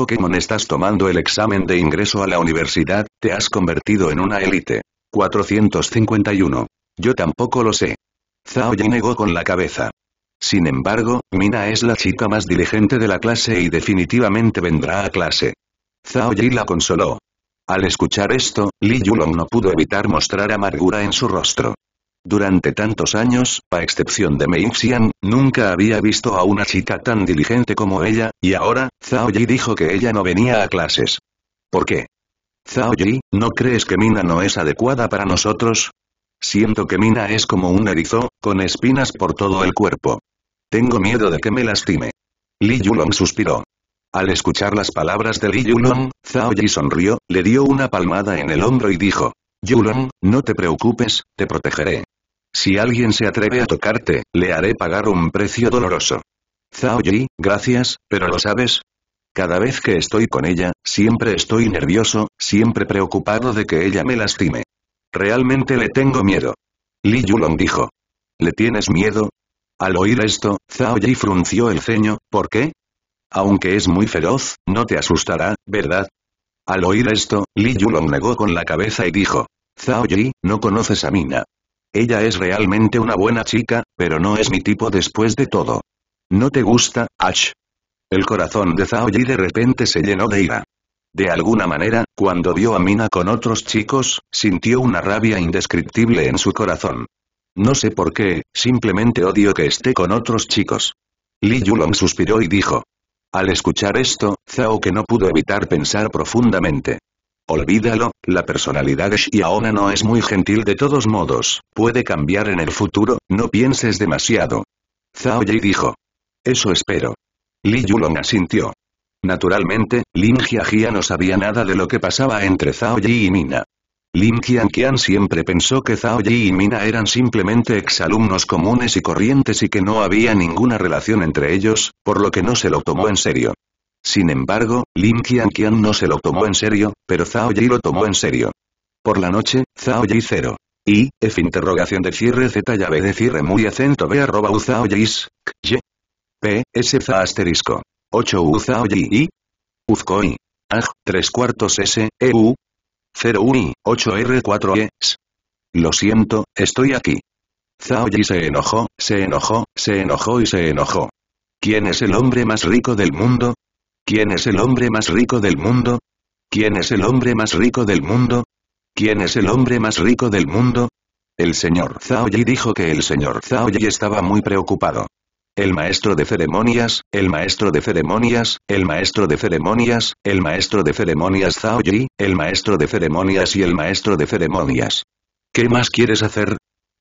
Pokémon estás tomando el examen de ingreso a la universidad, te has convertido en una élite. 451. Yo tampoco lo sé. Zhao negó con la cabeza. Sin embargo, Mina es la chica más diligente de la clase y definitivamente vendrá a clase. Zhao Yi la consoló. Al escuchar esto, Li Yulong no pudo evitar mostrar amargura en su rostro. Durante tantos años, a excepción de Mei Xian, nunca había visto a una chica tan diligente como ella, y ahora, Zhao Yi dijo que ella no venía a clases. ¿Por qué? Zhao Yi, ¿no crees que Mina no es adecuada para nosotros? Siento que Mina es como un erizo, con espinas por todo el cuerpo. Tengo miedo de que me lastime. Li Yulong suspiró. Al escuchar las palabras de Li Yulong, Zhao Yi sonrió, le dio una palmada en el hombro y dijo, Yulong, no te preocupes, te protegeré. Si alguien se atreve a tocarte, le haré pagar un precio doloroso. Zhao Yi, gracias, pero lo sabes. Cada vez que estoy con ella, siempre estoy nervioso, siempre preocupado de que ella me lastime. Realmente le tengo miedo. Li Yulong dijo. ¿Le tienes miedo? Al oír esto, Zhao Yi frunció el ceño, ¿por qué? Aunque es muy feroz, no te asustará, ¿verdad? Al oír esto, Li Yulong negó con la cabeza y dijo. Zhao Yi, no conoces a Mina. Ella es realmente una buena chica, pero no es mi tipo después de todo. ¿No te gusta, Ash? El corazón de Zhao Yi de repente se llenó de ira. De alguna manera, cuando vio a Mina con otros chicos, sintió una rabia indescriptible en su corazón. No sé por qué, simplemente odio que esté con otros chicos. Li Yulong suspiró y dijo. Al escuchar esto, Zhao que no pudo evitar pensar profundamente. Olvídalo, la personalidad de Xiaona no es muy gentil de todos modos, puede cambiar en el futuro, no pienses demasiado. Zhao Yi dijo. Eso espero. Li Yulong asintió. Naturalmente, Lin Jiajia no sabía nada de lo que pasaba entre Zhao Yi y Mina. Lin Qianqian siempre pensó que Zhao Yi y Mina eran simplemente exalumnos comunes y corrientes y que no había ninguna relación entre ellos, por lo que no se lo tomó en serio. Sin embargo, Lin Qianqian no se lo tomó en serio, pero Zhao Yi lo tomó en serio. Por la noche, Zhao Yi 0. Y, F interrogación de cierre Z llave de cierre muy acento B arroba U Zhao K, Y. P, S Z asterisco. 8 U Zhao Yi I. AJ, 3 cuartos S, E U. 0 8 R 4 E, Lo siento, estoy aquí. Zhao Yi se enojó, se enojó, se enojó y se enojó. ¿Quién es el hombre más rico del mundo? ¿Quién es el hombre más rico del mundo? ¿Quién es el hombre más rico del mundo? ¿Quién es el hombre más rico del mundo? El señor Zhao Yi dijo que el señor Zhao Yi estaba muy preocupado. El maestro de ceremonias, el maestro de ceremonias, el maestro de ceremonias, el maestro de ceremonias Zhao Yi, el maestro de ceremonias y el maestro de ceremonias. ¿Qué más quieres hacer?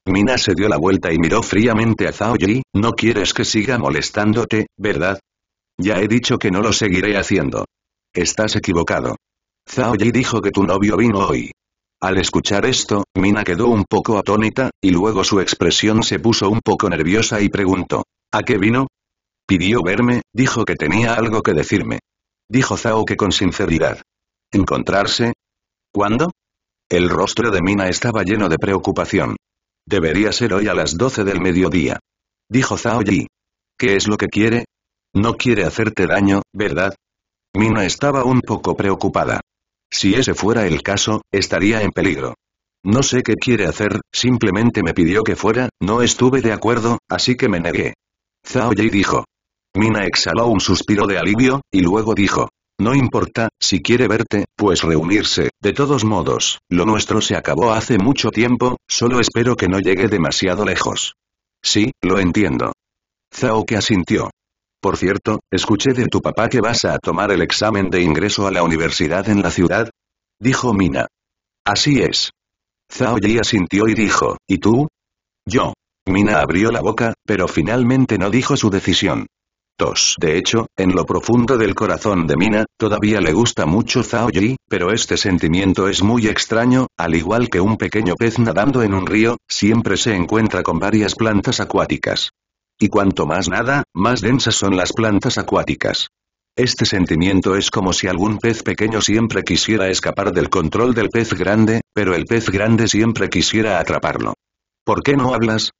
Mina se dio la vuelta y miró fríamente a Zhao Yi, no quieres que siga molestándote, ¿verdad? Ya he dicho que no lo seguiré haciendo. Estás equivocado. Zhao Yi dijo que tu novio vino hoy. Al escuchar esto, Mina quedó un poco atónita, y luego su expresión se puso un poco nerviosa y preguntó, ¿a qué vino? Pidió verme, dijo que tenía algo que decirme. Dijo Zhao que con sinceridad. ¿Encontrarse? ¿Cuándo? El rostro de Mina estaba lleno de preocupación. Debería ser hoy a las 12 del mediodía. Dijo Zhao Yi. ¿Qué es lo que quiere? No quiere hacerte daño, ¿verdad? Mina estaba un poco preocupada. Si ese fuera el caso, estaría en peligro. No sé qué quiere hacer, simplemente me pidió que fuera, no estuve de acuerdo, así que me negué. Zhao Yei dijo. Mina exhaló un suspiro de alivio, y luego dijo. No importa, si quiere verte, pues reunirse, de todos modos, lo nuestro se acabó hace mucho tiempo, solo espero que no llegue demasiado lejos. Sí, lo entiendo. Zhao que asintió. Por cierto, escuché de tu papá que vas a tomar el examen de ingreso a la universidad en la ciudad. Dijo Mina. Así es. Zhao Yi asintió y dijo, ¿y tú? Yo. Mina abrió la boca, pero finalmente no dijo su decisión. Tos. De hecho, en lo profundo del corazón de Mina, todavía le gusta mucho Zhao Yi, pero este sentimiento es muy extraño, al igual que un pequeño pez nadando en un río, siempre se encuentra con varias plantas acuáticas. Y cuanto más nada, más densas son las plantas acuáticas. Este sentimiento es como si algún pez pequeño siempre quisiera escapar del control del pez grande, pero el pez grande siempre quisiera atraparlo. ¿Por qué no hablas?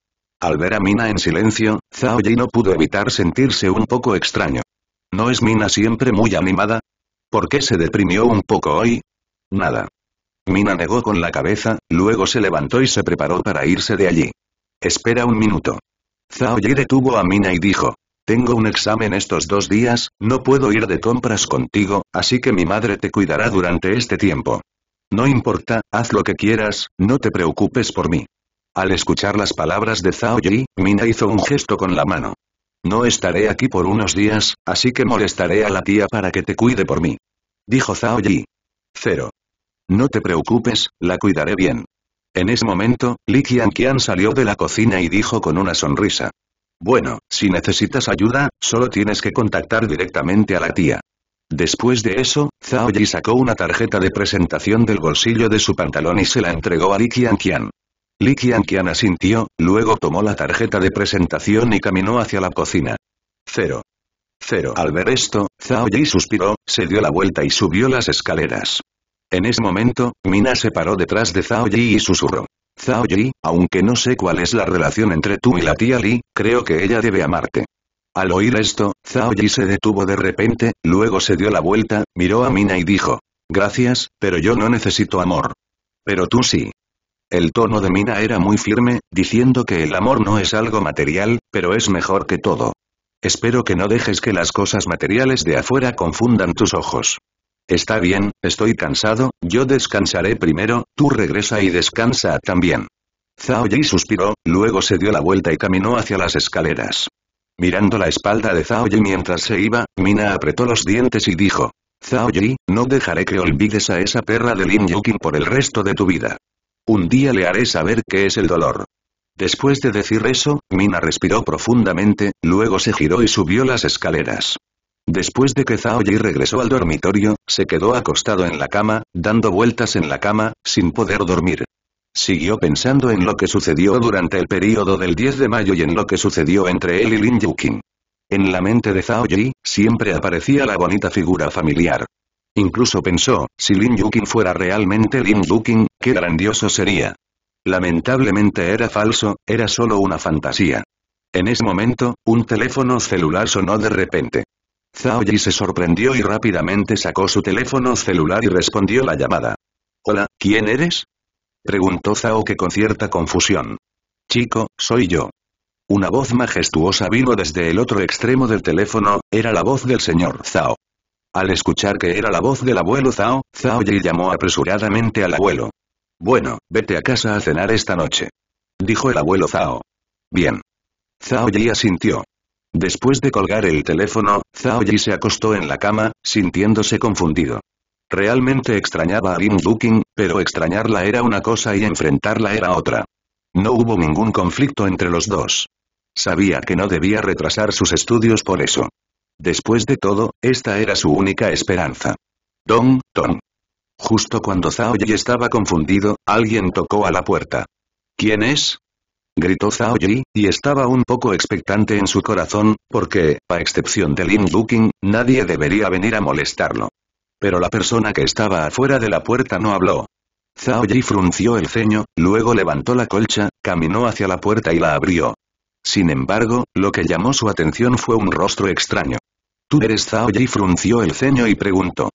Al ver a Mina en silencio, Zhao Yi no pudo evitar sentirse un poco extraño. ¿No es Mina siempre muy animada? ¿Por qué se deprimió un poco hoy? Nada. Mina negó con la cabeza, luego se levantó y se preparó para irse de allí. Espera un minuto. Zhao Yi detuvo a Mina y dijo. Tengo un examen estos dos días, no puedo ir de compras contigo, así que mi madre te cuidará durante este tiempo. No importa, haz lo que quieras, no te preocupes por mí. Al escuchar las palabras de Zhao Yi, Mina hizo un gesto con la mano. No estaré aquí por unos días, así que molestaré a la tía para que te cuide por mí. Dijo Zhao Yi. Cero. No te preocupes, la cuidaré bien. En ese momento, Li Qianqian salió de la cocina y dijo con una sonrisa. Bueno, si necesitas ayuda, solo tienes que contactar directamente a la tía. Después de eso, Zhao Yi sacó una tarjeta de presentación del bolsillo de su pantalón y se la entregó a Li Qianqian. Li Qianqian asintió, luego tomó la tarjeta de presentación y caminó hacia la cocina. Cero. Cero. Al ver esto, Zhao Yi suspiró, se dio la vuelta y subió las escaleras. En ese momento, Mina se paró detrás de Zhao Yi y susurró. Zhao Yi, aunque no sé cuál es la relación entre tú y la tía Li, creo que ella debe amarte. Al oír esto, Zhao Yi se detuvo de repente, luego se dio la vuelta, miró a Mina y dijo. Gracias, pero yo no necesito amor. Pero tú sí. El tono de Mina era muy firme, diciendo que el amor no es algo material, pero es mejor que todo. Espero que no dejes que las cosas materiales de afuera confundan tus ojos. Está bien, estoy cansado, yo descansaré primero, tú regresa y descansa también. Zhao Yi suspiró, luego se dio la vuelta y caminó hacia las escaleras. Mirando la espalda de Zhao Yi mientras se iba, Mina apretó los dientes y dijo. Zhao Yi, no dejaré que olvides a esa perra de Lin Yukin por el resto de tu vida. Un día le haré saber qué es el dolor. Después de decir eso, Mina respiró profundamente, luego se giró y subió las escaleras. Después de que Zhao Yi regresó al dormitorio, se quedó acostado en la cama, dando vueltas en la cama, sin poder dormir. Siguió pensando en lo que sucedió durante el período del 10 de mayo y en lo que sucedió entre él y Lin Yukin. En la mente de Zhao Yi, siempre aparecía la bonita figura familiar. Incluso pensó, si Lin Yukin fuera realmente Lin Yukin, qué grandioso sería. Lamentablemente era falso, era solo una fantasía. En ese momento, un teléfono celular sonó de repente. Zhao Yi se sorprendió y rápidamente sacó su teléfono celular y respondió la llamada. Hola, ¿quién eres? Preguntó Zhao que con cierta confusión. Chico, soy yo. Una voz majestuosa vino desde el otro extremo del teléfono, era la voz del señor Zhao. Al escuchar que era la voz del abuelo Zhao, Zhao Yi llamó apresuradamente al abuelo. Bueno, vete a casa a cenar esta noche. Dijo el abuelo Zhao. Bien. Zhao Yi asintió. Después de colgar el teléfono, Zhao Yi se acostó en la cama, sintiéndose confundido. Realmente extrañaba a Lin Wuking, pero extrañarla era una cosa y enfrentarla era otra. No hubo ningún conflicto entre los dos. Sabía que no debía retrasar sus estudios por eso. Después de todo, esta era su única esperanza. Don, Tom. Justo cuando Zhao Yi estaba confundido, alguien tocó a la puerta. ¿Quién es? gritó Zhao Yi, y estaba un poco expectante en su corazón, porque, a excepción de Lin Yuqing, nadie debería venir a molestarlo. Pero la persona que estaba afuera de la puerta no habló. Zhao Yi frunció el ceño, luego levantó la colcha, caminó hacia la puerta y la abrió. Sin embargo, lo que llamó su atención fue un rostro extraño. ¿Tú eres Zhao Yi frunció el ceño y preguntó.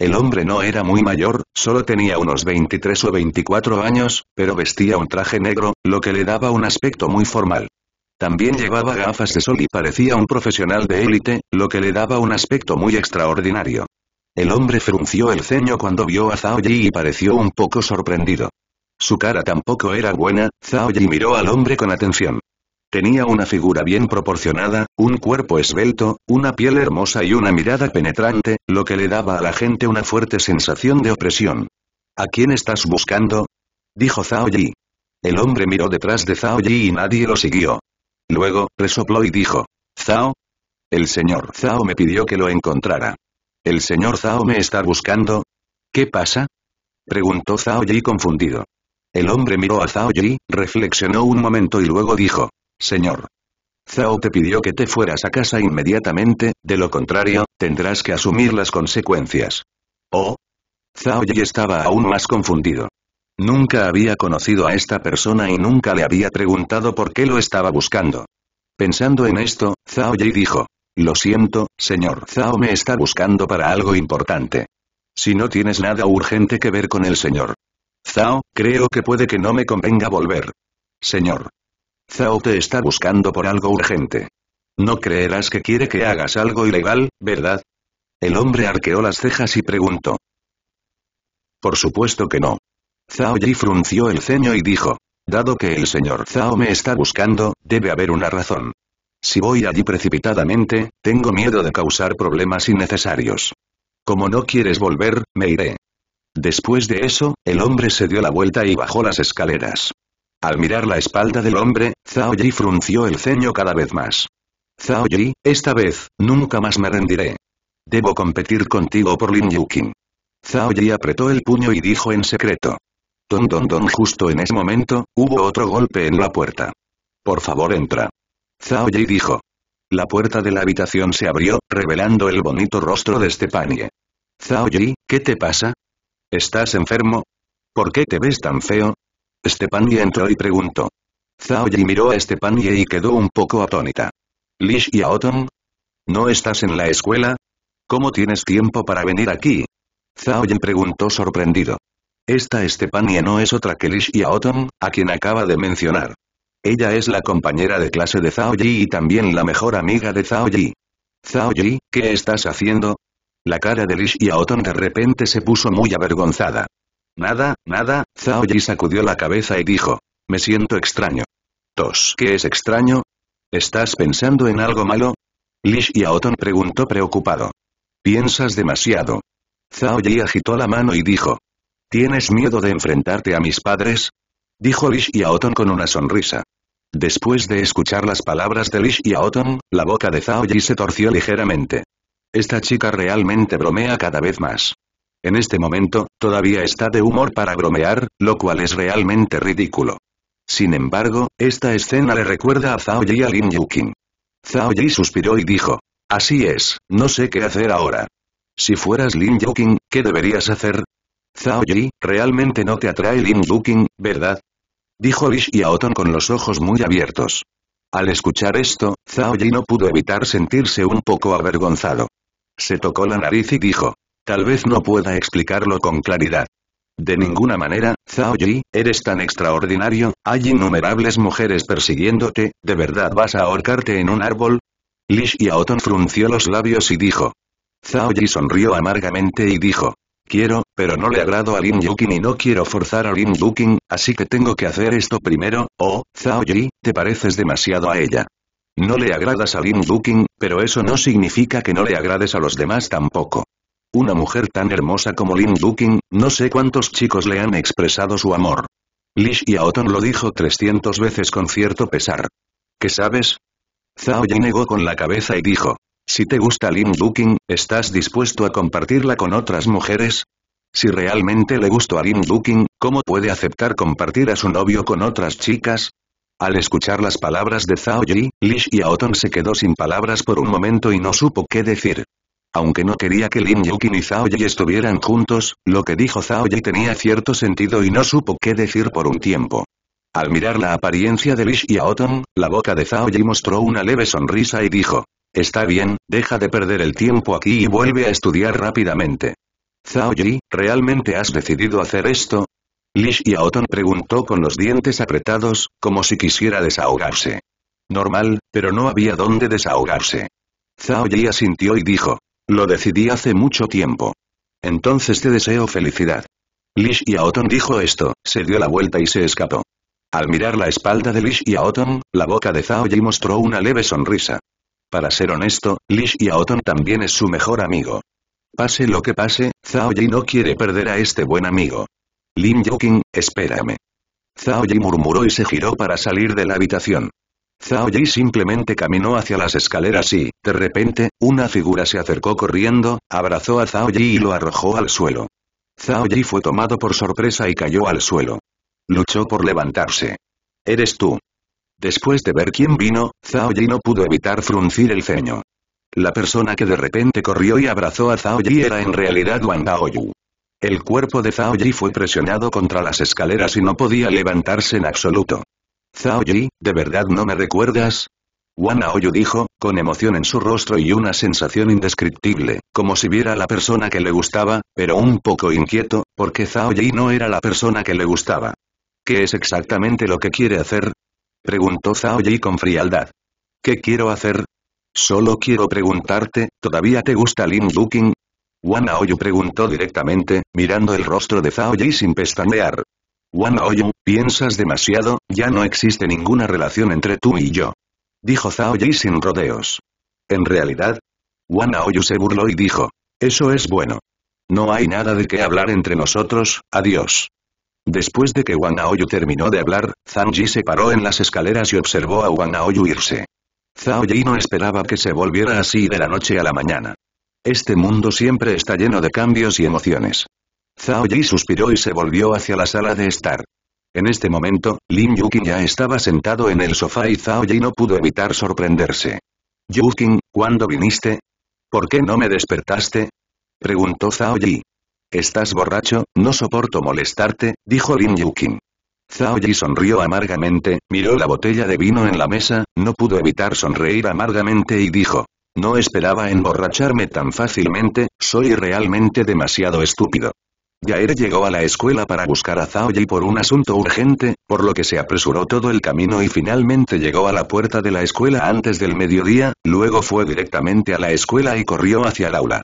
El hombre no era muy mayor, solo tenía unos 23 o 24 años, pero vestía un traje negro, lo que le daba un aspecto muy formal. También llevaba gafas de sol y parecía un profesional de élite, lo que le daba un aspecto muy extraordinario. El hombre frunció el ceño cuando vio a Zhao Yi y pareció un poco sorprendido. Su cara tampoco era buena, Zhao Yi miró al hombre con atención. Tenía una figura bien proporcionada, un cuerpo esbelto, una piel hermosa y una mirada penetrante, lo que le daba a la gente una fuerte sensación de opresión. ¿A quién estás buscando? dijo Zhao Yi. El hombre miró detrás de Zhao Yi y nadie lo siguió. Luego, resopló y dijo, Zhao. El señor Zhao me pidió que lo encontrara. ¿El señor Zhao me está buscando? ¿Qué pasa? preguntó Zhao Yi confundido. El hombre miró a Zhao Yi, reflexionó un momento y luego dijo, Señor. Zhao te pidió que te fueras a casa inmediatamente, de lo contrario, tendrás que asumir las consecuencias. Oh. Zhao Yi estaba aún más confundido. Nunca había conocido a esta persona y nunca le había preguntado por qué lo estaba buscando. Pensando en esto, Zhao Yi dijo. Lo siento, señor Zhao me está buscando para algo importante. Si no tienes nada urgente que ver con el señor. Zhao, creo que puede que no me convenga volver. Señor. Zhao te está buscando por algo urgente. No creerás que quiere que hagas algo ilegal, ¿verdad? El hombre arqueó las cejas y preguntó. Por supuesto que no. Zhao Yi frunció el ceño y dijo. Dado que el señor Zhao me está buscando, debe haber una razón. Si voy allí precipitadamente, tengo miedo de causar problemas innecesarios. Como no quieres volver, me iré. Después de eso, el hombre se dio la vuelta y bajó las escaleras. Al mirar la espalda del hombre, Zhao Yi frunció el ceño cada vez más. Zhao Yi, esta vez, nunca más me rendiré. Debo competir contigo por Lin Yukin. Zhao Yi apretó el puño y dijo en secreto. Don don don justo en ese momento, hubo otro golpe en la puerta. Por favor entra. Zhao Yi dijo. La puerta de la habitación se abrió, revelando el bonito rostro de Stepanie. Zhao Yi, ¿qué te pasa? ¿Estás enfermo? ¿Por qué te ves tan feo? Stepanie entró y preguntó. Zhao miró a Stepanie y quedó un poco atónita. Lish y Autumn? ¿No estás en la escuela? ¿Cómo tienes tiempo para venir aquí? Zhao preguntó sorprendido. Esta Stepanie no es otra que Lish y Autumn, a quien acaba de mencionar. Ella es la compañera de clase de Zhao y también la mejor amiga de Zhao Yi. Zhao ¿qué estás haciendo? La cara de Lish y Autumn de repente se puso muy avergonzada. Nada, nada, Zhao Yi sacudió la cabeza y dijo. Me siento extraño. Tos. ¿Qué es extraño? ¿Estás pensando en algo malo? Lish Yaoton preguntó preocupado. Piensas demasiado. Zhao Yi agitó la mano y dijo. ¿Tienes miedo de enfrentarte a mis padres? Dijo Lish Oton con una sonrisa. Después de escuchar las palabras de Lish Yaoton, la boca de Zhao Yi se torció ligeramente. Esta chica realmente bromea cada vez más. En este momento, todavía está de humor para bromear, lo cual es realmente ridículo. Sin embargo, esta escena le recuerda a Zhao Yi a Lin Yuqing. Zhao Yi suspiró y dijo. Así es, no sé qué hacer ahora. Si fueras Lin Yuqing, ¿qué deberías hacer? Zhao Yi, realmente no te atrae Lin Yuqing, ¿verdad? Dijo Lish otón con los ojos muy abiertos. Al escuchar esto, Zhao Yi no pudo evitar sentirse un poco avergonzado. Se tocó la nariz y dijo, Tal vez no pueda explicarlo con claridad. De ninguna manera, Zhao Yi, eres tan extraordinario, hay innumerables mujeres persiguiéndote, ¿de verdad vas a ahorcarte en un árbol? Li Xiaoton frunció los labios y dijo. Zhao Yi sonrió amargamente y dijo. Quiero, pero no le agrado a Lin Yuqin y no quiero forzar a Lin Yuking, así que tengo que hacer esto primero, oh, Zhao Yi, te pareces demasiado a ella. No le agradas a Lin Yuking, pero eso no significa que no le agrades a los demás tampoco. Una mujer tan hermosa como Lin Looking, no sé cuántos chicos le han expresado su amor. Lish Yaoton lo dijo 300 veces con cierto pesar. ¿Qué sabes? Zhao Yi negó con la cabeza y dijo. Si te gusta Lin Looking, ¿estás dispuesto a compartirla con otras mujeres? Si realmente le gustó a Lin Looking, ¿cómo puede aceptar compartir a su novio con otras chicas? Al escuchar las palabras de Zhao Yi, Lish Yaoton se quedó sin palabras por un momento y no supo qué decir. Aunque no quería que Lin Yukin y Zhao Yi estuvieran juntos, lo que dijo Zhao Yi tenía cierto sentido y no supo qué decir por un tiempo. Al mirar la apariencia de Lish y Aoton, la boca de Zhao Yi mostró una leve sonrisa y dijo, «Está bien, deja de perder el tiempo aquí y vuelve a estudiar rápidamente». Zhao Yi, ¿realmente has decidido hacer esto? Lish y Aoton preguntó con los dientes apretados, como si quisiera desahogarse. Normal, pero no había dónde desahogarse. Zhao Yi asintió y dijo, lo decidí hace mucho tiempo. Entonces te deseo felicidad. Lish Yaoton dijo esto, se dio la vuelta y se escapó. Al mirar la espalda de Lish Yaoton, la boca de Zhao Yi mostró una leve sonrisa. Para ser honesto, Lish Yaoton también es su mejor amigo. Pase lo que pase, Zhao Yi no quiere perder a este buen amigo. Lin Joking, espérame. Zhao Yi murmuró y se giró para salir de la habitación. Zhao Yi simplemente caminó hacia las escaleras y, de repente, una figura se acercó corriendo, abrazó a Zhao Yi y lo arrojó al suelo. Zhao Yi fue tomado por sorpresa y cayó al suelo. Luchó por levantarse. Eres tú. Después de ver quién vino, Zhao Yi no pudo evitar fruncir el ceño. La persona que de repente corrió y abrazó a Zhao Yi era en realidad Wang Daoyu. El cuerpo de Zhao Yi fue presionado contra las escaleras y no podía levantarse en absoluto. Zhao Yi, ¿de verdad no me recuerdas? Wan Aoyu dijo, con emoción en su rostro y una sensación indescriptible, como si viera la persona que le gustaba, pero un poco inquieto, porque Zhao Yi no era la persona que le gustaba. ¿Qué es exactamente lo que quiere hacer? Preguntó Zhao Yi con frialdad. ¿Qué quiero hacer? Solo quiero preguntarte, ¿todavía te gusta Lin Zhuqing?» Wan Aoyu preguntó directamente, mirando el rostro de Zhao Yi sin pestañear. «Wanaoyu, piensas demasiado, ya no existe ninguna relación entre tú y yo. Dijo Zhao Yi sin rodeos. En realidad, Wanaoyu se burló y dijo, eso es bueno. No hay nada de qué hablar entre nosotros, adiós. Después de que Wanaoyu terminó de hablar, Zhang Ji se paró en las escaleras y observó a Wanaoyu irse. Zhao Yi no esperaba que se volviera así de la noche a la mañana. Este mundo siempre está lleno de cambios y emociones. Zhao Yi suspiró y se volvió hacia la sala de estar. En este momento, Lin Yuqing ya estaba sentado en el sofá y Zhao Yi no pudo evitar sorprenderse. Yuqing, ¿cuándo viniste? ¿Por qué no me despertaste? Preguntó Zhao Yi. Estás borracho, no soporto molestarte, dijo Lin Yuqing. Zhao Yi sonrió amargamente, miró la botella de vino en la mesa, no pudo evitar sonreír amargamente y dijo. No esperaba emborracharme tan fácilmente, soy realmente demasiado estúpido. Yaer llegó a la escuela para buscar a Zhao Yi por un asunto urgente, por lo que se apresuró todo el camino y finalmente llegó a la puerta de la escuela antes del mediodía, luego fue directamente a la escuela y corrió hacia el aula.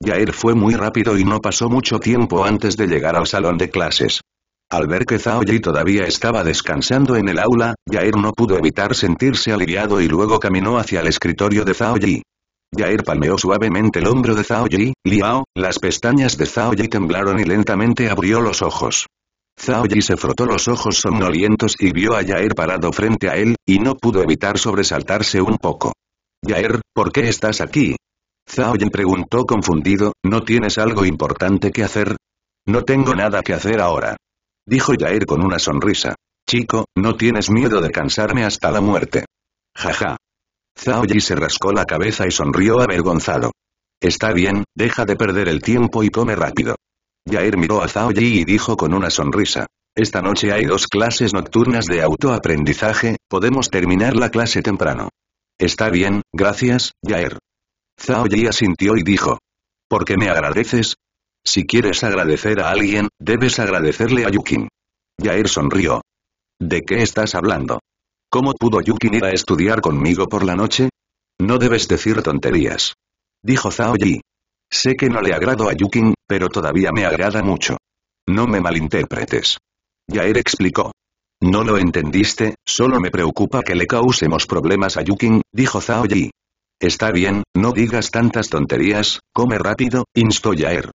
Yair fue muy rápido y no pasó mucho tiempo antes de llegar al salón de clases. Al ver que Zhao Yi todavía estaba descansando en el aula, Yair no pudo evitar sentirse aliviado y luego caminó hacia el escritorio de Yi. Yair palmeó suavemente el hombro de Zhao Yi, Liao, las pestañas de Zhao Yi temblaron y lentamente abrió los ojos. Zhao Yi se frotó los ojos somnolientos y vio a Yair parado frente a él, y no pudo evitar sobresaltarse un poco. Yair, ¿por qué estás aquí? Zhao Yi preguntó confundido, ¿no tienes algo importante que hacer? No tengo nada que hacer ahora. Dijo Yair con una sonrisa. Chico, no tienes miedo de cansarme hasta la muerte. Jaja. Zhao se rascó la cabeza y sonrió avergonzado. Está bien, deja de perder el tiempo y come rápido. Yair miró a Zhao Yi y dijo con una sonrisa. Esta noche hay dos clases nocturnas de autoaprendizaje, podemos terminar la clase temprano. Está bien, gracias, Yaer. Zhao Yi asintió y dijo. ¿Por qué me agradeces? Si quieres agradecer a alguien, debes agradecerle a Yukin. yair sonrió. ¿De qué estás hablando? ¿Cómo pudo Yukin ir a estudiar conmigo por la noche? No debes decir tonterías. Dijo Zhao Yi. Sé que no le agrado a Yukin, pero todavía me agrada mucho. No me malinterpretes. Yaer explicó. No lo entendiste, solo me preocupa que le causemos problemas a Yukin, dijo Zhao Yi. Está bien, no digas tantas tonterías, come rápido, instó Yaer.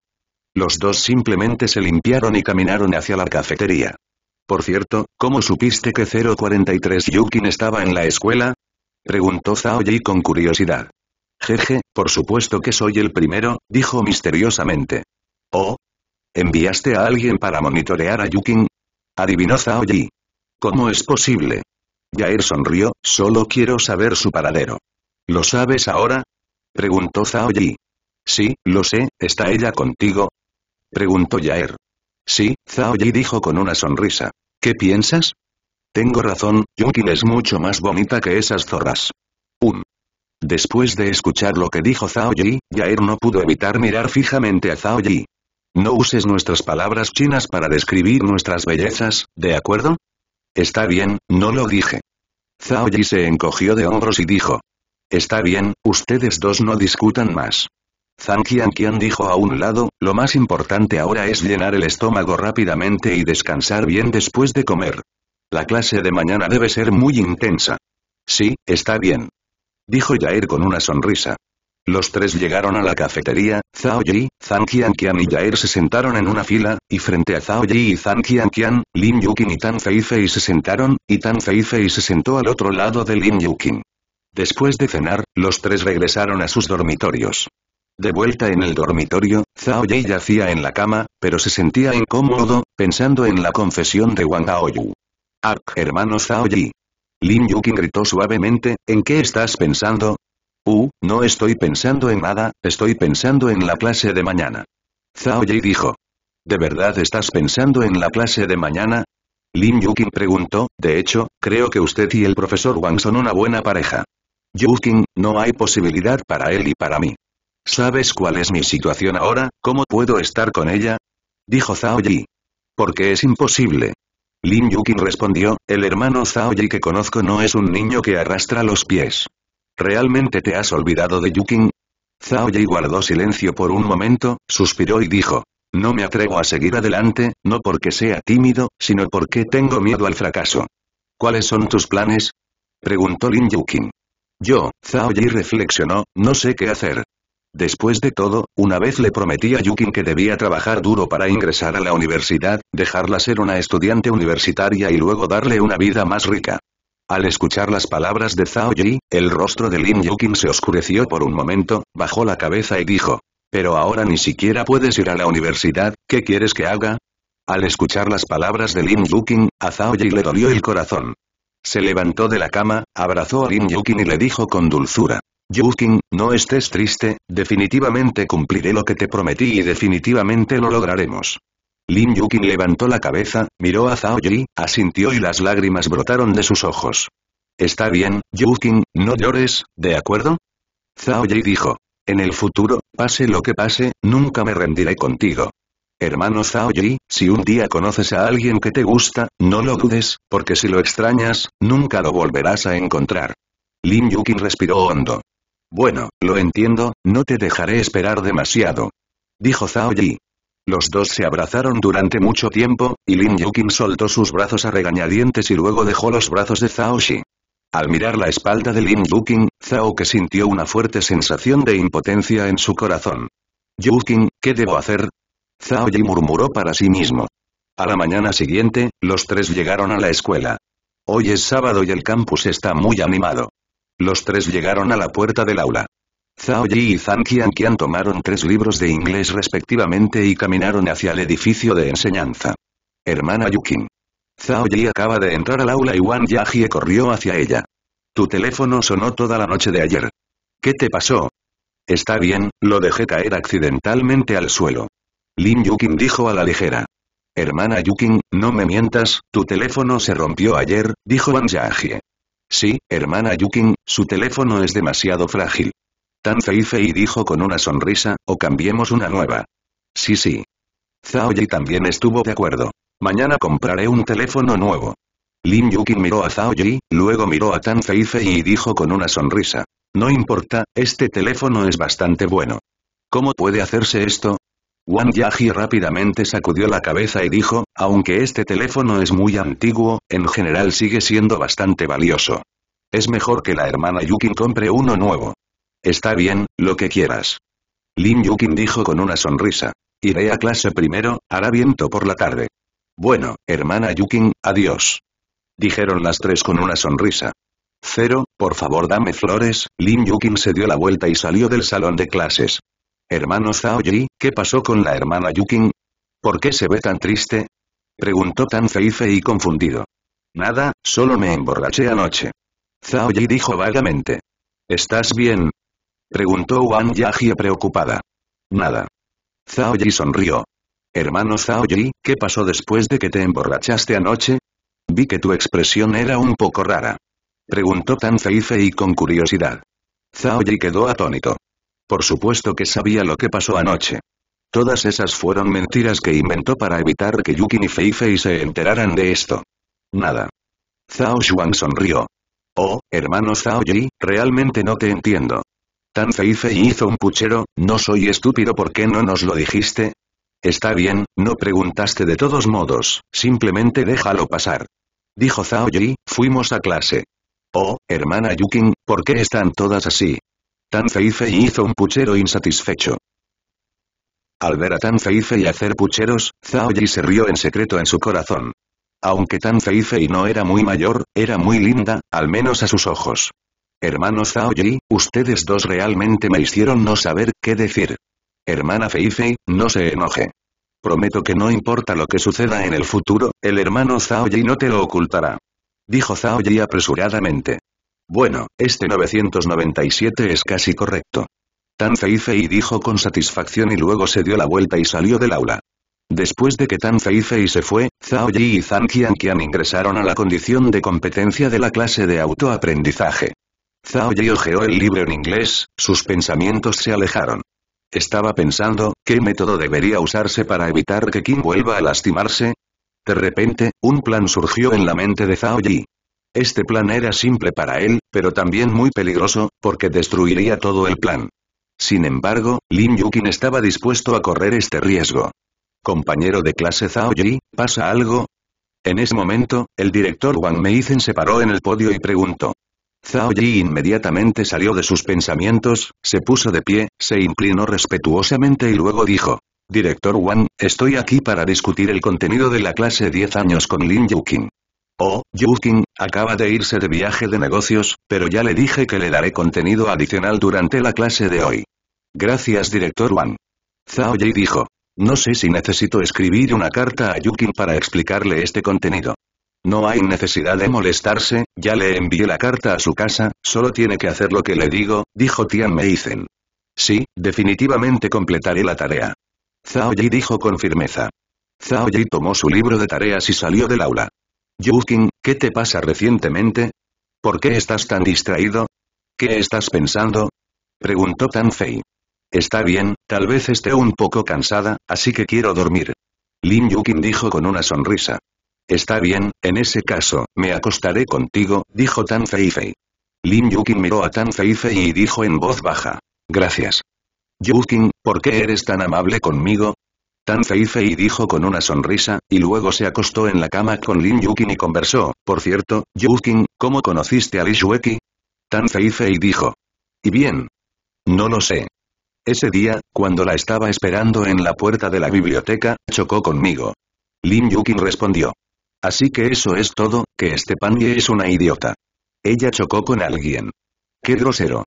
Los dos simplemente se limpiaron y caminaron hacia la cafetería. Por cierto, ¿cómo supiste que 043 Yukin estaba en la escuela? Preguntó Zhao Yi con curiosidad. Jeje, por supuesto que soy el primero, dijo misteriosamente. ¿Oh? ¿Enviaste a alguien para monitorear a Yukin? Adivinó Zhao Yi. ¿Cómo es posible? Yair sonrió, solo quiero saber su paradero. ¿Lo sabes ahora? Preguntó Zhao Yi. Sí, lo sé, ¿está ella contigo? Preguntó Yair. Sí, Zhao Yi dijo con una sonrisa. ¿Qué piensas? Tengo razón, Yukin es mucho más bonita que esas zorras. Un. Después de escuchar lo que dijo Zhao Yi, Yair no pudo evitar mirar fijamente a Zhao Yi. No uses nuestras palabras chinas para describir nuestras bellezas, ¿de acuerdo? Está bien, no lo dije. Zhao Yi se encogió de hombros y dijo. Está bien, ustedes dos no discutan más. Zhang Qianqian dijo a un lado, lo más importante ahora es llenar el estómago rápidamente y descansar bien después de comer. La clase de mañana debe ser muy intensa. Sí, está bien. Dijo Yair con una sonrisa. Los tres llegaron a la cafetería, Zhao Yi, Zhang Qianqian y Yair se sentaron en una fila, y frente a Zhao Yi y Zhang Qianqian, Lin Yukin y Tan Feifei se sentaron, y Tan Feifei se sentó al otro lado de Lin Yukin. Después de cenar, los tres regresaron a sus dormitorios. De vuelta en el dormitorio, Zhao Yei yacía en la cama, pero se sentía incómodo, pensando en la confesión de Wang Aoyu. Ark, hermano Zhao Yi, Lin Yuqing gritó suavemente, ¿en qué estás pensando? Uh, no estoy pensando en nada, estoy pensando en la clase de mañana. Zhao Yei dijo. ¿De verdad estás pensando en la clase de mañana? Lin Yuqing preguntó, de hecho, creo que usted y el profesor Wang son una buena pareja. —Yuqing, no hay posibilidad para él y para mí. ¿Sabes cuál es mi situación ahora? ¿Cómo puedo estar con ella? Dijo Zhao Yi. Porque es imposible. Lin Yukin respondió, el hermano Zhao Yi que conozco no es un niño que arrastra los pies. ¿Realmente te has olvidado de Yukin? Zhao Yi guardó silencio por un momento, suspiró y dijo, no me atrevo a seguir adelante, no porque sea tímido, sino porque tengo miedo al fracaso. ¿Cuáles son tus planes? Preguntó Lin Yukin. Yo, Zhao Yi reflexionó, no sé qué hacer. Después de todo, una vez le prometí a Yukin que debía trabajar duro para ingresar a la universidad, dejarla ser una estudiante universitaria y luego darle una vida más rica. Al escuchar las palabras de Zhao Yi, el rostro de Lin Yukin se oscureció por un momento, bajó la cabeza y dijo, pero ahora ni siquiera puedes ir a la universidad, ¿qué quieres que haga? Al escuchar las palabras de Lin Yukin, a Zhao Yi le dolió el corazón. Se levantó de la cama, abrazó a Lin Yukin y le dijo con dulzura, Yukin, no estés triste, definitivamente cumpliré lo que te prometí y definitivamente lo lograremos. Lin Yukin levantó la cabeza, miró a Zhao Yi, asintió y las lágrimas brotaron de sus ojos. Está bien, Yukin, no llores, ¿de acuerdo? Zhao Yi dijo. En el futuro, pase lo que pase, nunca me rendiré contigo. Hermano Zhao Yi, si un día conoces a alguien que te gusta, no lo dudes, porque si lo extrañas, nunca lo volverás a encontrar. Lin Yukin respiró hondo. Bueno, lo entiendo, no te dejaré esperar demasiado. Dijo Zhao Yi. Los dos se abrazaron durante mucho tiempo, y Lin Yukin soltó sus brazos a regañadientes y luego dejó los brazos de Zhao Xi. Al mirar la espalda de Lin Yukin, Zhao que sintió una fuerte sensación de impotencia en su corazón. Yukin, ¿qué debo hacer? Zhao Yi murmuró para sí mismo. A la mañana siguiente, los tres llegaron a la escuela. Hoy es sábado y el campus está muy animado. Los tres llegaron a la puerta del aula. Zhao Yi y Zhang Qian tomaron tres libros de inglés respectivamente y caminaron hacia el edificio de enseñanza. Hermana Yukin. Zhao Yi acaba de entrar al aula y Wang Yajie corrió hacia ella. Tu teléfono sonó toda la noche de ayer. ¿Qué te pasó? Está bien, lo dejé caer accidentalmente al suelo. Lin Yukin dijo a la ligera. Hermana Yukin, no me mientas, tu teléfono se rompió ayer, dijo Wang Yajie. Sí, hermana Yukin, su teléfono es demasiado frágil. Tan Feifei dijo con una sonrisa, o cambiemos una nueva. Sí sí. Zhao Yi también estuvo de acuerdo. Mañana compraré un teléfono nuevo. Lin Yukin miró a Zhao Yi, luego miró a Tan Fei y dijo con una sonrisa. No importa, este teléfono es bastante bueno. ¿Cómo puede hacerse esto? Wang Yaji rápidamente sacudió la cabeza y dijo, aunque este teléfono es muy antiguo, en general sigue siendo bastante valioso. Es mejor que la hermana Yukin compre uno nuevo. Está bien, lo que quieras. Lin Yukin dijo con una sonrisa. Iré a clase primero, hará viento por la tarde. Bueno, hermana Yukin, adiós. Dijeron las tres con una sonrisa. Cero, por favor dame flores, Lin Yukin se dio la vuelta y salió del salón de clases. Hermano Yi, ¿qué pasó con la hermana Yukin? ¿Por qué se ve tan triste? Preguntó tan Feifei, y confundido. Nada, solo me emborraché anoche. Zhao Yi dijo vagamente. ¿Estás bien? Preguntó Wang Yaji preocupada. Nada. Zhao Yi sonrió. Hermano Zhao Yi, ¿qué pasó después de que te emborrachaste anoche? Vi que tu expresión era un poco rara. Preguntó tan Feifei y con curiosidad. Zhao Yi quedó atónito. Por supuesto que sabía lo que pasó anoche. Todas esas fueron mentiras que inventó para evitar que Yukin y Feifei se enteraran de esto. Nada. Zhao Xuan sonrió. Oh, hermano Zhao Yi, realmente no te entiendo. Tan Feifei hizo un puchero, no soy estúpido ¿por qué no nos lo dijiste? Está bien, no preguntaste de todos modos, simplemente déjalo pasar. Dijo Zhao Yi, fuimos a clase. Oh, hermana Yukin, ¿por qué están todas así? Tan Feifei hizo un puchero insatisfecho. Al ver a Tan Feifei hacer pucheros, Zhao se rió en secreto en su corazón. Aunque Tan Feifei no era muy mayor, era muy linda, al menos a sus ojos. Hermano Zhao ustedes dos realmente me hicieron no saber qué decir. Hermana Feifei, no se enoje. Prometo que no importa lo que suceda en el futuro, el hermano Zhao Yi no te lo ocultará. Dijo Zhao apresuradamente. Bueno, este 997 es casi correcto. Tan Feifei dijo con satisfacción y luego se dio la vuelta y salió del aula. Después de que Tan Feifei se fue, Zhao Yi y Zhang Qianqian ingresaron a la condición de competencia de la clase de autoaprendizaje. Zhao Yi ojeó el libro en inglés, sus pensamientos se alejaron. Estaba pensando, ¿qué método debería usarse para evitar que Kim vuelva a lastimarse? De repente, un plan surgió en la mente de Zhao Yi. Este plan era simple para él, pero también muy peligroso, porque destruiría todo el plan. Sin embargo, Lin Yukin estaba dispuesto a correr este riesgo. Compañero de clase Zhao Yi, ¿pasa algo? En ese momento, el director Wang Meizen se paró en el podio y preguntó. Zhao Yi inmediatamente salió de sus pensamientos, se puso de pie, se inclinó respetuosamente y luego dijo. Director Wang, estoy aquí para discutir el contenido de la clase 10 años con Lin Yukin. Oh, Yukin, acaba de irse de viaje de negocios, pero ya le dije que le daré contenido adicional durante la clase de hoy. Gracias director Wang. Zhao Yi dijo. No sé si necesito escribir una carta a Yukin para explicarle este contenido. No hay necesidad de molestarse, ya le envié la carta a su casa, solo tiene que hacer lo que le digo, dijo Tian Meizen. Sí, definitivamente completaré la tarea. Zhao Yi dijo con firmeza. Zhao Yi tomó su libro de tareas y salió del aula. Yukin, ¿qué te pasa recientemente? ¿Por qué estás tan distraído? ¿Qué estás pensando? Preguntó Tan Fei. Está bien, tal vez esté un poco cansada, así que quiero dormir. Lin Yukin dijo con una sonrisa. Está bien, en ese caso, me acostaré contigo, dijo Tan Fei. Lin Yukin miró a Tan Fei y dijo en voz baja. Gracias. Yukin, ¿por qué eres tan amable conmigo? Tan Feifei dijo con una sonrisa, y luego se acostó en la cama con Lin Yukin y conversó, por cierto, Yukin, ¿cómo conociste a Li Tan Feifei dijo. ¿Y bien? No lo sé. Ese día, cuando la estaba esperando en la puerta de la biblioteca, chocó conmigo. Lin Yukin respondió. Así que eso es todo, que Stepanie es una idiota. Ella chocó con alguien. ¡Qué grosero!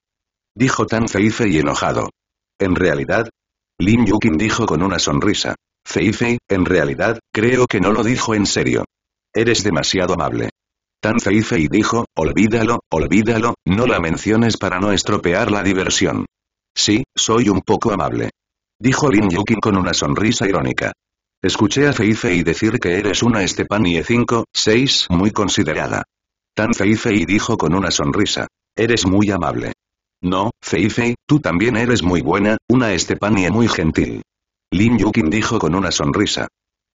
Dijo Tan Feifei enojado. En realidad, Lin Yukin dijo con una sonrisa. Feifei, en realidad, creo que no lo dijo en serio. Eres demasiado amable. Tan Feifei dijo, olvídalo, olvídalo, no la menciones para no estropear la diversión. Sí, soy un poco amable. Dijo Lin Yukin con una sonrisa irónica. Escuché a Feifei decir que eres una Estepanie 5, 6 muy considerada. Tan Feifei dijo con una sonrisa. Eres muy amable. No, Feifei, tú también eres muy buena, una Estepania muy gentil. Lin Yukin dijo con una sonrisa.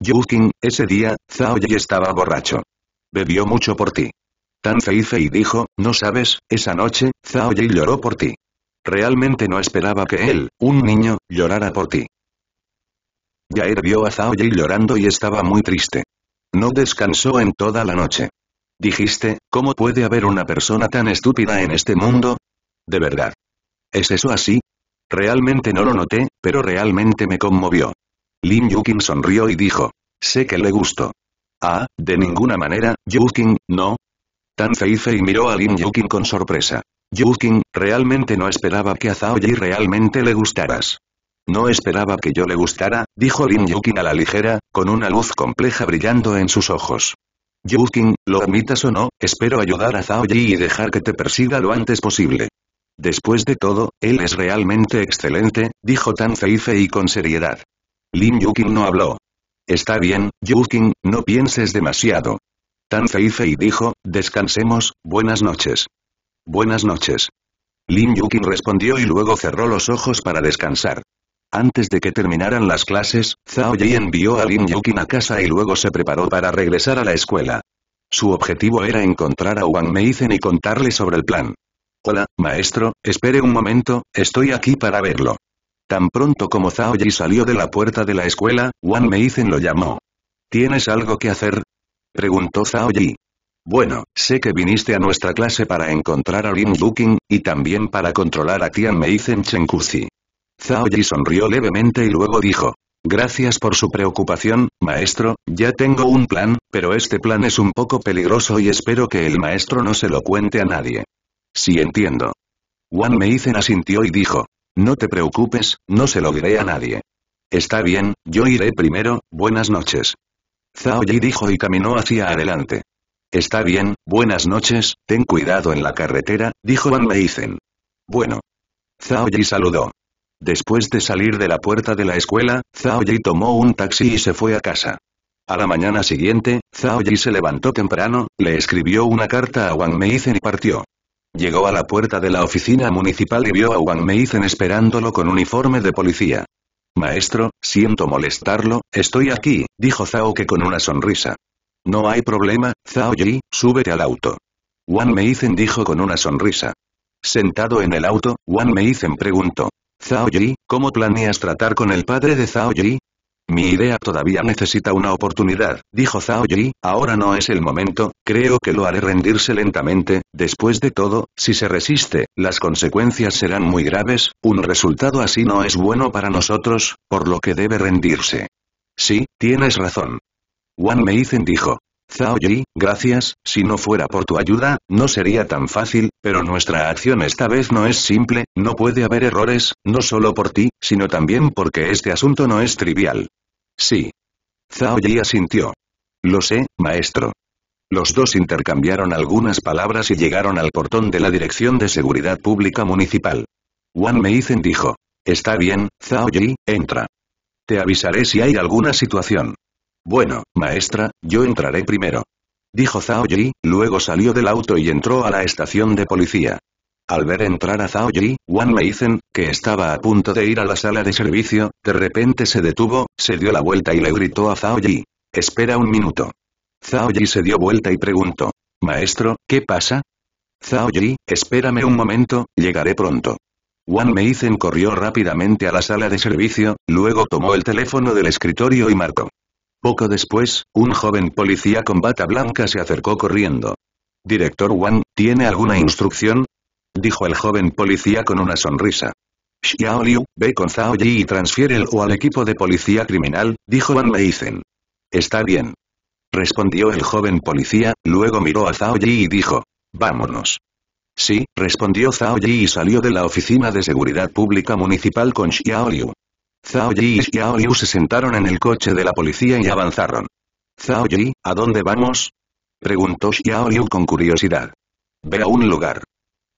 Yukin, ese día, Zhao Yi estaba borracho. Bebió mucho por ti. Tan Feifei dijo, no sabes, esa noche, Zhao Yi lloró por ti. Realmente no esperaba que él, un niño, llorara por ti. Yair vio a Zhao Yi llorando y estaba muy triste. No descansó en toda la noche. Dijiste, ¿cómo puede haber una persona tan estúpida en este mundo? De verdad. ¿Es eso así? Realmente no lo noté, pero realmente me conmovió. Lin Yukin sonrió y dijo. Sé que le gustó. Ah, de ninguna manera, Yukin, no. Tan Feifei miró a Lin Yukin con sorpresa. Yukin, realmente no esperaba que a Yi realmente le gustaras. No esperaba que yo le gustara, dijo Lin Yukin a la ligera, con una luz compleja brillando en sus ojos. Yukin, lo admitas o no, espero ayudar a Zhao y dejar que te persiga lo antes posible. Después de todo, él es realmente excelente, dijo Tan Feifei con seriedad. Lin Yukin no habló. Está bien, Yukin, no pienses demasiado. Tan Feifei dijo, descansemos, buenas noches. Buenas noches. Lin Yukin respondió y luego cerró los ojos para descansar. Antes de que terminaran las clases, Zhao Yi envió a Lin Yukin a casa y luego se preparó para regresar a la escuela. Su objetivo era encontrar a Wang Meizen y contarle sobre el plan. Hola, maestro, espere un momento, estoy aquí para verlo. Tan pronto como Zhao Yi salió de la puerta de la escuela, Wan Meizen lo llamó. ¿Tienes algo que hacer? Preguntó Zhao Yi. Bueno, sé que viniste a nuestra clase para encontrar a Lin Duking, y también para controlar a Tian Meizen Chenkuzi. Zhao Yi sonrió levemente y luego dijo. Gracias por su preocupación, maestro, ya tengo un plan, pero este plan es un poco peligroso y espero que el maestro no se lo cuente a nadie. Si entiendo. Wan Meizen asintió y dijo. No te preocupes, no se lo diré a nadie. Está bien, yo iré primero, buenas noches. Zhao Yi dijo y caminó hacia adelante. Está bien, buenas noches, ten cuidado en la carretera, dijo Wan Meizen. Bueno. Zhao Yi saludó. Después de salir de la puerta de la escuela, Zhao Yi tomó un taxi y se fue a casa. A la mañana siguiente, Zhao Yi se levantó temprano, le escribió una carta a Wang Meizen y partió. Llegó a la puerta de la oficina municipal y vio a Wang Meizen esperándolo con uniforme de policía. Maestro, siento molestarlo, estoy aquí, dijo Zhao que con una sonrisa. No hay problema, Zhao Yi, súbete al auto. Wang Meizen dijo con una sonrisa. Sentado en el auto, Wang Meizen preguntó. Zhao Yi, ¿cómo planeas tratar con el padre de Zhao Yi? Mi idea todavía necesita una oportunidad, dijo Zhao Yi, ahora no es el momento, creo que lo haré rendirse lentamente, después de todo, si se resiste, las consecuencias serán muy graves, un resultado así no es bueno para nosotros, por lo que debe rendirse. Sí, tienes razón. Wan Meizen dijo. Zhao Yi, gracias, si no fuera por tu ayuda, no sería tan fácil, pero nuestra acción esta vez no es simple, no puede haber errores, no solo por ti, sino también porque este asunto no es trivial. Sí. Zhao Yi asintió. Lo sé, maestro. Los dos intercambiaron algunas palabras y llegaron al portón de la Dirección de Seguridad Pública Municipal. Wan Meizen dijo. Está bien, Zhao Yi, entra. Te avisaré si hay alguna situación. Bueno, maestra, yo entraré primero. Dijo Zhao Yi, luego salió del auto y entró a la estación de policía. Al ver entrar a Zhao Yi, Wan Meizen, que estaba a punto de ir a la sala de servicio, de repente se detuvo, se dio la vuelta y le gritó a Zhao Yi. Espera un minuto. Zhao Yi se dio vuelta y preguntó. Maestro, ¿qué pasa? Zhao Yi, espérame un momento, llegaré pronto. Wan Meizen corrió rápidamente a la sala de servicio, luego tomó el teléfono del escritorio y marcó. Poco después, un joven policía con bata blanca se acercó corriendo. Director Wan, ¿tiene alguna instrucción? Dijo el joven policía con una sonrisa. Xiao Liu, ve con Zhao Yi y o al equipo de policía criminal, dijo Van Meizen. Está bien. Respondió el joven policía, luego miró a Zhao Yi y dijo. Vámonos. Sí, respondió Zhao Yi y salió de la oficina de seguridad pública municipal con Xiao Liu. Zhao Yi y Xiao Liu se sentaron en el coche de la policía y avanzaron. Zhao Yi, ¿a dónde vamos? Preguntó Xiao con curiosidad. Ve a un lugar.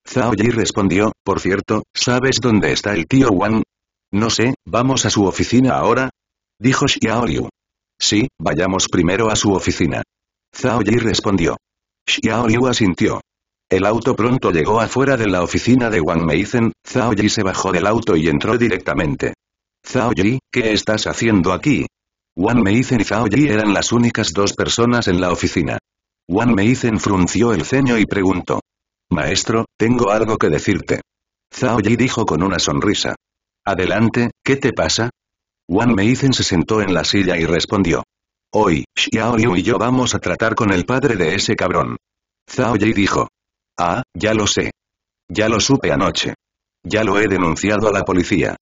Zhao Yi respondió, por cierto, ¿sabes dónde está el tío Wang? No sé, ¿vamos a su oficina ahora? Dijo Xiao Liu. Sí, vayamos primero a su oficina. Zhao Yi respondió. Xiao Liu asintió. El auto pronto llegó afuera de la oficina de Wang Meizen, Zhao Yi se bajó del auto y entró directamente. Zhao Yi, ¿qué estás haciendo aquí? Wang Meizen y Zhao Yi eran las únicas dos personas en la oficina. Wang Meizen frunció el ceño y preguntó. Maestro, tengo algo que decirte. Zhao Yi dijo con una sonrisa. Adelante, ¿qué te pasa? Wan Meizen se sentó en la silla y respondió. Hoy, Xiao y yo vamos a tratar con el padre de ese cabrón. Zhao Yi dijo. Ah, ya lo sé. Ya lo supe anoche. Ya lo he denunciado a la policía.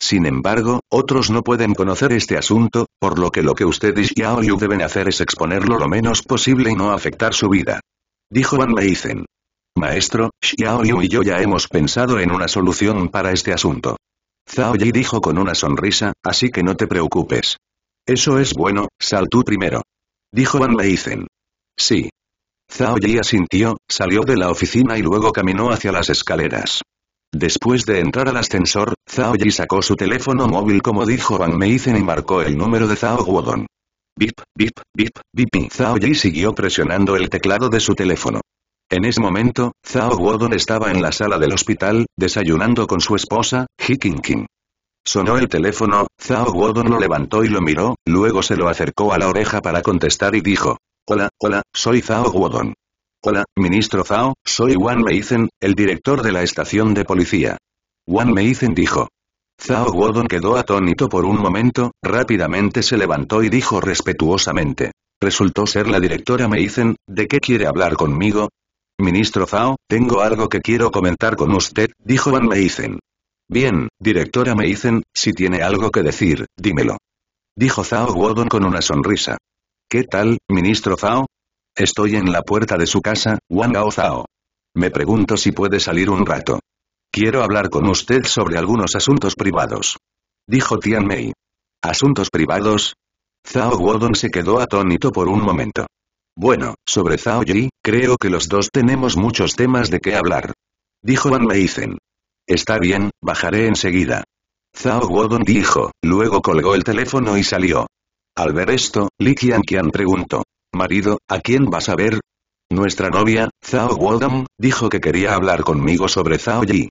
Sin embargo, otros no pueden conocer este asunto, por lo que lo que usted y Xiao deben hacer es exponerlo lo menos posible y no afectar su vida. Dijo Wan Meizen. Maestro, Xiao Yu y yo ya hemos pensado en una solución para este asunto. Zhao Yi dijo con una sonrisa, así que no te preocupes. Eso es bueno, sal tú primero. Dijo Van Meizen. Sí. Zhao Yi asintió, salió de la oficina y luego caminó hacia las escaleras. Después de entrar al ascensor, Zhao Yi sacó su teléfono móvil como dijo Van Meizen y marcó el número de Zhao Wodon. Bip, bip, bip, bip. Zhao Yi siguió presionando el teclado de su teléfono. En ese momento, Zhao Wodon estaba en la sala del hospital, desayunando con su esposa, Ji King. Sonó el teléfono, Zhao Wodon lo levantó y lo miró, luego se lo acercó a la oreja para contestar y dijo, Hola, hola, soy Zhao Wodon. Hola, ministro Zhao, soy Wan Meizen, el director de la estación de policía. Wan Meizen dijo. Zhao Wodon quedó atónito por un momento, rápidamente se levantó y dijo respetuosamente. Resultó ser la directora Meizen, ¿de qué quiere hablar conmigo? Ministro Zhao, tengo algo que quiero comentar con usted, dijo Van Meizen. Bien, directora Meizen, si tiene algo que decir, dímelo. Dijo Zhao Wodon con una sonrisa. ¿Qué tal, ministro Zhao? Estoy en la puerta de su casa, Wang Gao Zhao. Me pregunto si puede salir un rato. Quiero hablar con usted sobre algunos asuntos privados. Dijo Tian Mei. ¿Asuntos privados? Zhao Wodon se quedó atónito por un momento. Bueno, sobre Zhao Yi, creo que los dos tenemos muchos temas de qué hablar. Dijo Van Meizen. Está bien, bajaré enseguida. Zhao Wodong dijo, luego colgó el teléfono y salió. Al ver esto, Li Qianqian preguntó. Marido, ¿a quién vas a ver? Nuestra novia, Zhao Wodong, dijo que quería hablar conmigo sobre Zhao Yi.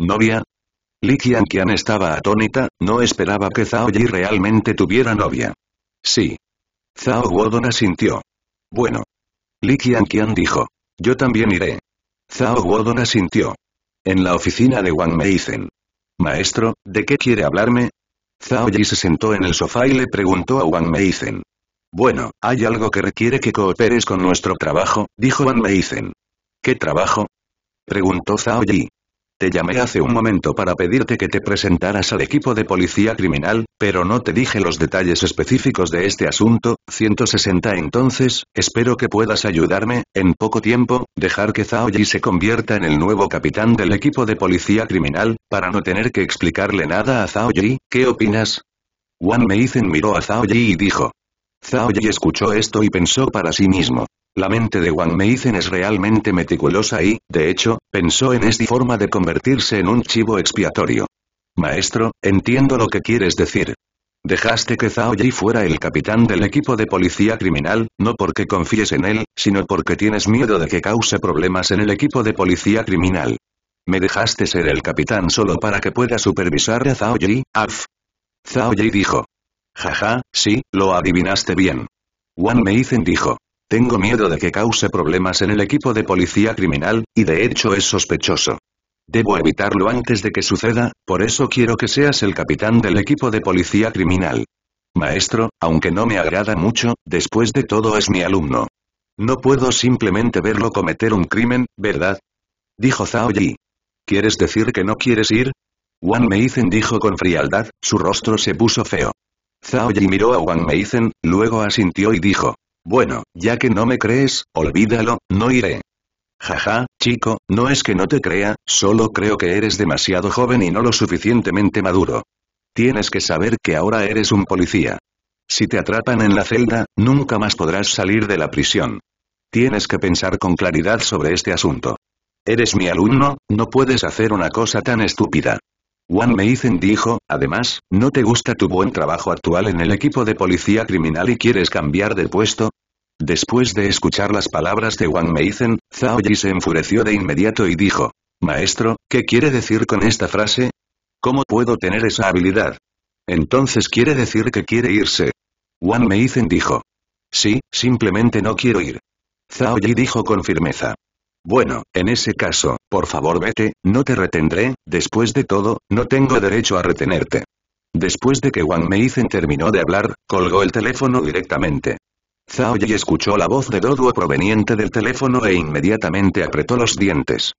¿Novia? Li Qianqian estaba atónita, no esperaba que Zhao Yi realmente tuviera novia. Sí. Zhao Wodong asintió. Bueno. Li Qianqian dijo. Yo también iré. Zhao Wodong asintió. En la oficina de Wang Meizen. Maestro, ¿de qué quiere hablarme? Zhao Yi se sentó en el sofá y le preguntó a Wang Meizen. Bueno, hay algo que requiere que cooperes con nuestro trabajo, dijo Wang Meizen. ¿Qué trabajo? Preguntó Zhao Yi. Te llamé hace un momento para pedirte que te presentaras al equipo de policía criminal, pero no te dije los detalles específicos de este asunto, 160 entonces, espero que puedas ayudarme, en poco tiempo, dejar que Yi se convierta en el nuevo capitán del equipo de policía criminal, para no tener que explicarle nada a Yi, ¿qué opinas? Wang Meizen miró a Zhao Yi y dijo. Zhao Yi escuchó esto y pensó para sí mismo. La mente de Wang Meizen es realmente meticulosa y, de hecho, pensó en esta forma de convertirse en un chivo expiatorio. Maestro, entiendo lo que quieres decir. Dejaste que Zhao Yi fuera el capitán del equipo de policía criminal, no porque confíes en él, sino porque tienes miedo de que cause problemas en el equipo de policía criminal. Me dejaste ser el capitán solo para que pueda supervisar a Zhao Yi, af. Zhao Yi dijo. Jaja, sí, lo adivinaste bien. Wang Meizen dijo. Tengo miedo de que cause problemas en el equipo de policía criminal, y de hecho es sospechoso. Debo evitarlo antes de que suceda, por eso quiero que seas el capitán del equipo de policía criminal. Maestro, aunque no me agrada mucho, después de todo es mi alumno. No puedo simplemente verlo cometer un crimen, ¿verdad? Dijo Zhao Yi. ¿Quieres decir que no quieres ir? Wang Meizen dijo con frialdad, su rostro se puso feo. Zhao Yi miró a Wang Meizen, luego asintió y dijo. Bueno, ya que no me crees, olvídalo, no iré. Jaja, chico, no es que no te crea, solo creo que eres demasiado joven y no lo suficientemente maduro. Tienes que saber que ahora eres un policía. Si te atrapan en la celda, nunca más podrás salir de la prisión. Tienes que pensar con claridad sobre este asunto. Eres mi alumno, no puedes hacer una cosa tan estúpida. Wang Meizen dijo, además, ¿no te gusta tu buen trabajo actual en el equipo de policía criminal y quieres cambiar de puesto? Después de escuchar las palabras de Wang Meizen, Zhao Yi se enfureció de inmediato y dijo, Maestro, ¿qué quiere decir con esta frase? ¿Cómo puedo tener esa habilidad? Entonces quiere decir que quiere irse. Wang Meizen dijo. Sí, simplemente no quiero ir. Zhao Yi dijo con firmeza. Bueno, en ese caso, por favor vete, no te retendré, después de todo, no tengo derecho a retenerte. Después de que Wang Meizen terminó de hablar, colgó el teléfono directamente. Zhao Yi escuchó la voz de Doduo proveniente del teléfono e inmediatamente apretó los dientes.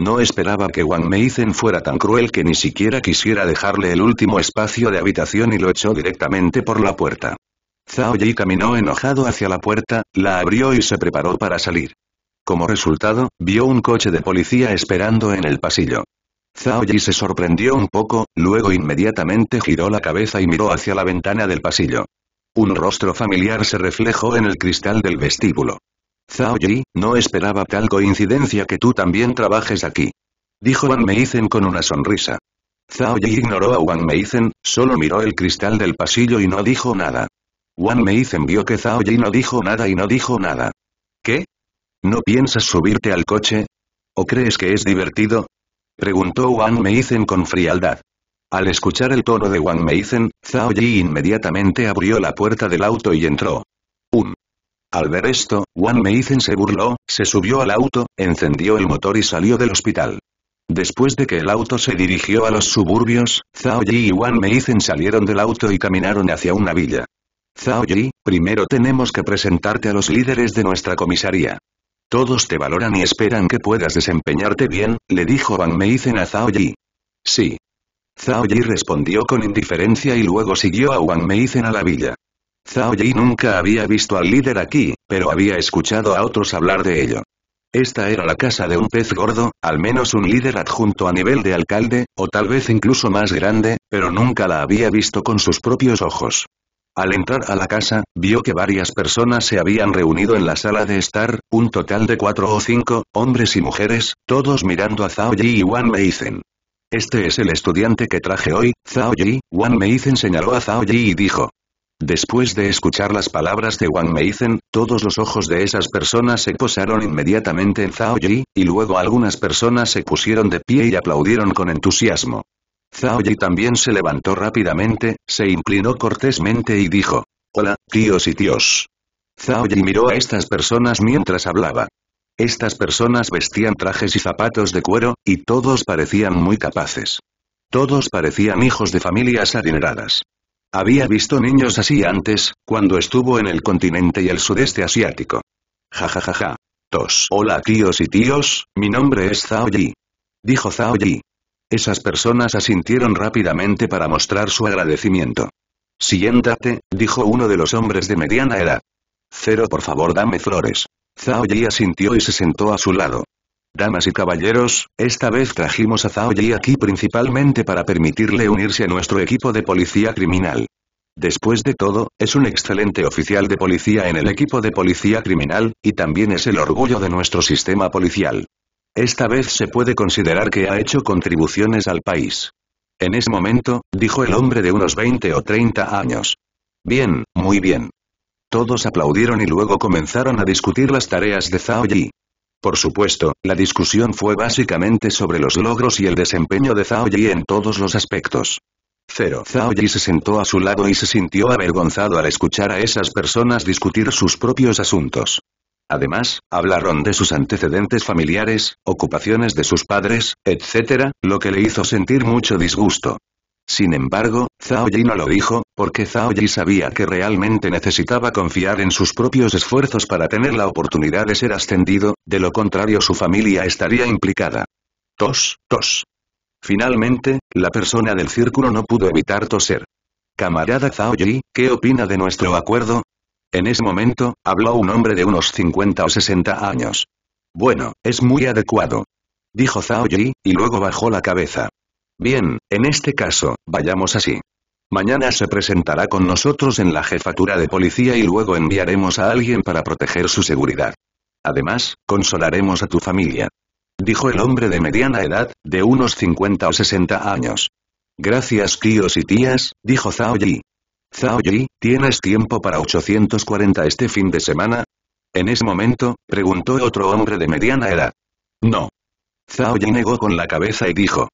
No esperaba que Wang Meizen fuera tan cruel que ni siquiera quisiera dejarle el último espacio de habitación y lo echó directamente por la puerta. Zhao Yi caminó enojado hacia la puerta, la abrió y se preparó para salir. Como resultado, vio un coche de policía esperando en el pasillo. Zhao Yi se sorprendió un poco, luego inmediatamente giró la cabeza y miró hacia la ventana del pasillo. Un rostro familiar se reflejó en el cristal del vestíbulo. Zhao Yi, no esperaba tal coincidencia que tú también trabajes aquí. Dijo Wang Meizen con una sonrisa. Zhao Yi ignoró a Wan Meizen, solo miró el cristal del pasillo y no dijo nada. Wan Meizen vio que Zhao Yi no dijo nada y no dijo nada. ¿Qué? ¿No piensas subirte al coche? ¿O crees que es divertido? Preguntó Wang Meizen con frialdad. Al escuchar el tono de Wang Meizen, Zhao Yi inmediatamente abrió la puerta del auto y entró. un Al ver esto, Wang Meizen se burló, se subió al auto, encendió el motor y salió del hospital. Después de que el auto se dirigió a los suburbios, Zhao Yi y Wang Meizen salieron del auto y caminaron hacia una villa. Zhao Yi, primero tenemos que presentarte a los líderes de nuestra comisaría. Todos te valoran y esperan que puedas desempeñarte bien, le dijo Wang Meizen a Zhao Yi. Sí. Zhao Yi respondió con indiferencia y luego siguió a Wang Meizen a la villa. Zhao Yi nunca había visto al líder aquí, pero había escuchado a otros hablar de ello. Esta era la casa de un pez gordo, al menos un líder adjunto a nivel de alcalde, o tal vez incluso más grande, pero nunca la había visto con sus propios ojos. Al entrar a la casa, vio que varias personas se habían reunido en la sala de estar, un total de cuatro o cinco, hombres y mujeres, todos mirando a Zhao Yi y Wang Meizen. Este es el estudiante que traje hoy, Zhao Yi, Wang Meizen señaló a Zhao Yi y dijo. Después de escuchar las palabras de Wang Meizen, todos los ojos de esas personas se posaron inmediatamente en Zhao Yi, y luego algunas personas se pusieron de pie y aplaudieron con entusiasmo. Zhao también se levantó rápidamente, se inclinó cortésmente y dijo. Hola, tíos y tíos. Zhao Yi miró a estas personas mientras hablaba. Estas personas vestían trajes y zapatos de cuero, y todos parecían muy capaces. Todos parecían hijos de familias adineradas. Había visto niños así antes, cuando estuvo en el continente y el sudeste asiático. Ja ja Tos. Hola tíos y tíos, mi nombre es Zhao Yi. Dijo Zhao Yi. Esas personas asintieron rápidamente para mostrar su agradecimiento. Siéntate, dijo uno de los hombres de mediana edad. Cero por favor dame flores. Zhao Yi asintió y se sentó a su lado. Damas y caballeros, esta vez trajimos a Zhao Yi aquí principalmente para permitirle unirse a nuestro equipo de policía criminal. Después de todo, es un excelente oficial de policía en el equipo de policía criminal, y también es el orgullo de nuestro sistema policial. Esta vez se puede considerar que ha hecho contribuciones al país. En ese momento, dijo el hombre de unos 20 o 30 años. Bien, muy bien. Todos aplaudieron y luego comenzaron a discutir las tareas de Zhao Yi. Por supuesto, la discusión fue básicamente sobre los logros y el desempeño de Zhao Yi en todos los aspectos. Cero Zhao Yi se sentó a su lado y se sintió avergonzado al escuchar a esas personas discutir sus propios asuntos. Además, hablaron de sus antecedentes familiares, ocupaciones de sus padres, etc., lo que le hizo sentir mucho disgusto. Sin embargo, Zhao Yi no lo dijo, porque Zhao Yi sabía que realmente necesitaba confiar en sus propios esfuerzos para tener la oportunidad de ser ascendido, de lo contrario su familia estaría implicada. Tos, tos. Finalmente, la persona del círculo no pudo evitar toser. Camarada Zhao Yi, ¿qué opina de nuestro acuerdo? En ese momento, habló un hombre de unos 50 o 60 años. Bueno, es muy adecuado. Dijo Zhao Yi, y luego bajó la cabeza. Bien, en este caso, vayamos así. Mañana se presentará con nosotros en la jefatura de policía y luego enviaremos a alguien para proteger su seguridad. Además, consolaremos a tu familia. Dijo el hombre de mediana edad, de unos 50 o 60 años. Gracias tíos y tías, dijo Zhao Yi. Zhao Yi, ¿tienes tiempo para 840 este fin de semana? En ese momento, preguntó otro hombre de mediana edad. No. Zhao Yi negó con la cabeza y dijo.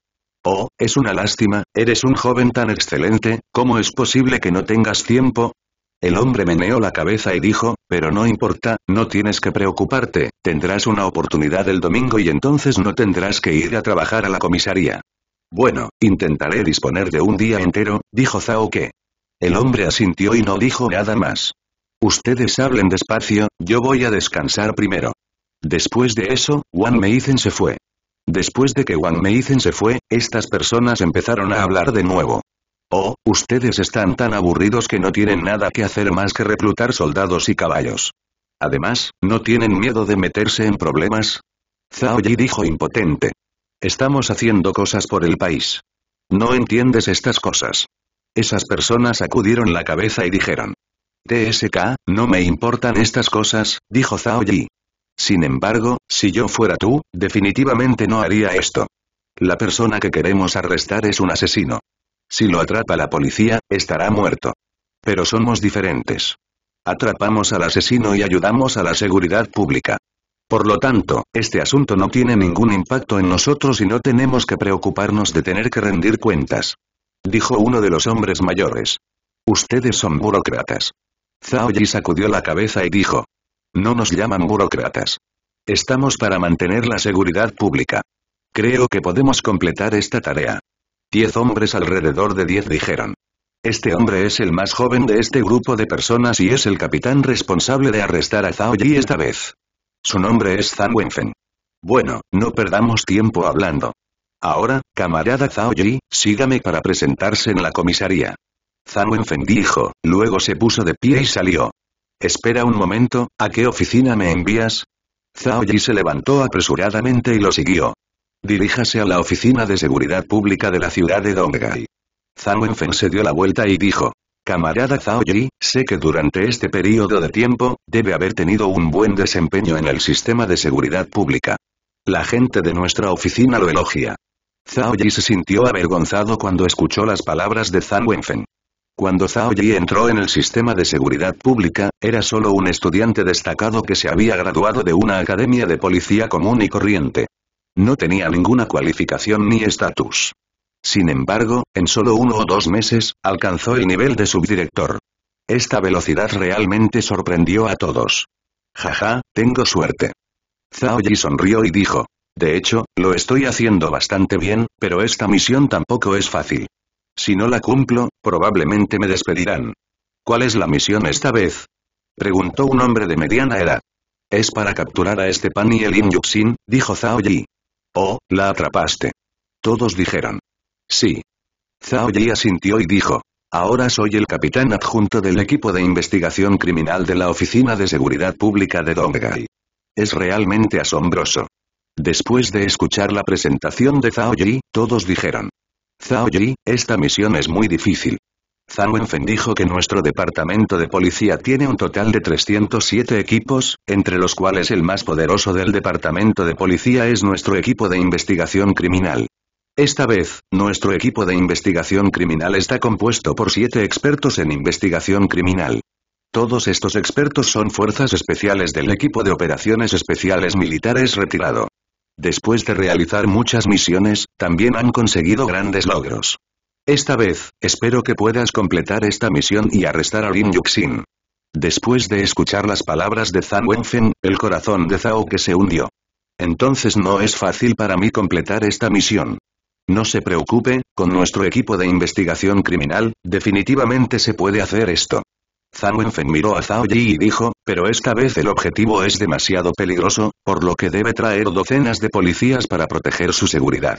Oh, es una lástima, eres un joven tan excelente, ¿cómo es posible que no tengas tiempo? El hombre meneó la cabeza y dijo, pero no importa, no tienes que preocuparte, tendrás una oportunidad el domingo y entonces no tendrás que ir a trabajar a la comisaría. Bueno, intentaré disponer de un día entero, dijo Zhao que. El hombre asintió y no dijo nada más. Ustedes hablen despacio, yo voy a descansar primero. Después de eso, Wang Meizen se fue. Después de que Wang Meizen se fue, estas personas empezaron a hablar de nuevo. Oh, ustedes están tan aburridos que no tienen nada que hacer más que reclutar soldados y caballos. Además, ¿no tienen miedo de meterse en problemas? Zhao Yi dijo impotente. Estamos haciendo cosas por el país. No entiendes estas cosas. Esas personas sacudieron la cabeza y dijeron. TSK, no me importan estas cosas, dijo Zhao Yi. Sin embargo, si yo fuera tú, definitivamente no haría esto. La persona que queremos arrestar es un asesino. Si lo atrapa la policía, estará muerto. Pero somos diferentes. Atrapamos al asesino y ayudamos a la seguridad pública. Por lo tanto, este asunto no tiene ningún impacto en nosotros y no tenemos que preocuparnos de tener que rendir cuentas. Dijo uno de los hombres mayores. Ustedes son burócratas. Zhao Yi sacudió la cabeza y dijo. No nos llaman burócratas. Estamos para mantener la seguridad pública. Creo que podemos completar esta tarea. Diez hombres alrededor de diez dijeron. Este hombre es el más joven de este grupo de personas y es el capitán responsable de arrestar a Zhao Yi esta vez. Su nombre es Zhang Wenfen. Bueno, no perdamos tiempo hablando. Ahora, camarada Zhao Yi, sígame para presentarse en la comisaría. Zhao Enfeng dijo, luego se puso de pie y salió. Espera un momento, ¿a qué oficina me envías? Zhao Yi se levantó apresuradamente y lo siguió. Diríjase a la oficina de seguridad pública de la ciudad de Donggai. Zhao Wenfen se dio la vuelta y dijo, Camarada Zhao Yi, sé que durante este periodo de tiempo, debe haber tenido un buen desempeño en el sistema de seguridad pública. La gente de nuestra oficina lo elogia. Zhao Yi se sintió avergonzado cuando escuchó las palabras de Zhang Wenfen. Cuando Zhao Yi entró en el sistema de seguridad pública, era solo un estudiante destacado que se había graduado de una academia de policía común y corriente. No tenía ninguna cualificación ni estatus. Sin embargo, en solo uno o dos meses, alcanzó el nivel de subdirector. Esta velocidad realmente sorprendió a todos. Jaja, tengo suerte. Zhao Yi sonrió y dijo, de hecho, lo estoy haciendo bastante bien, pero esta misión tampoco es fácil. Si no la cumplo, probablemente me despedirán. ¿Cuál es la misión esta vez? Preguntó un hombre de mediana edad. Es para capturar a este pan y el Inyuxin, dijo Zhao Yi. Oh, la atrapaste. Todos dijeron. Sí. Zhao Yi asintió y dijo. Ahora soy el capitán adjunto del equipo de investigación criminal de la Oficina de Seguridad Pública de Donggai. Es realmente asombroso. Después de escuchar la presentación de Zhao Yi, todos dijeron. Zhao Yi, esta misión es muy difícil. Zhao Wenfen dijo que nuestro departamento de policía tiene un total de 307 equipos, entre los cuales el más poderoso del departamento de policía es nuestro equipo de investigación criminal. Esta vez, nuestro equipo de investigación criminal está compuesto por siete expertos en investigación criminal. Todos estos expertos son fuerzas especiales del equipo de operaciones especiales militares retirado. Después de realizar muchas misiones, también han conseguido grandes logros. Esta vez, espero que puedas completar esta misión y arrestar a Lin Yuxin. Después de escuchar las palabras de Zhang Wenfen, el corazón de Zhao que se hundió. Entonces no es fácil para mí completar esta misión. No se preocupe, con nuestro equipo de investigación criminal, definitivamente se puede hacer esto. Zhao Wenfen miró a Zhao Yi y dijo, pero esta vez el objetivo es demasiado peligroso, por lo que debe traer docenas de policías para proteger su seguridad.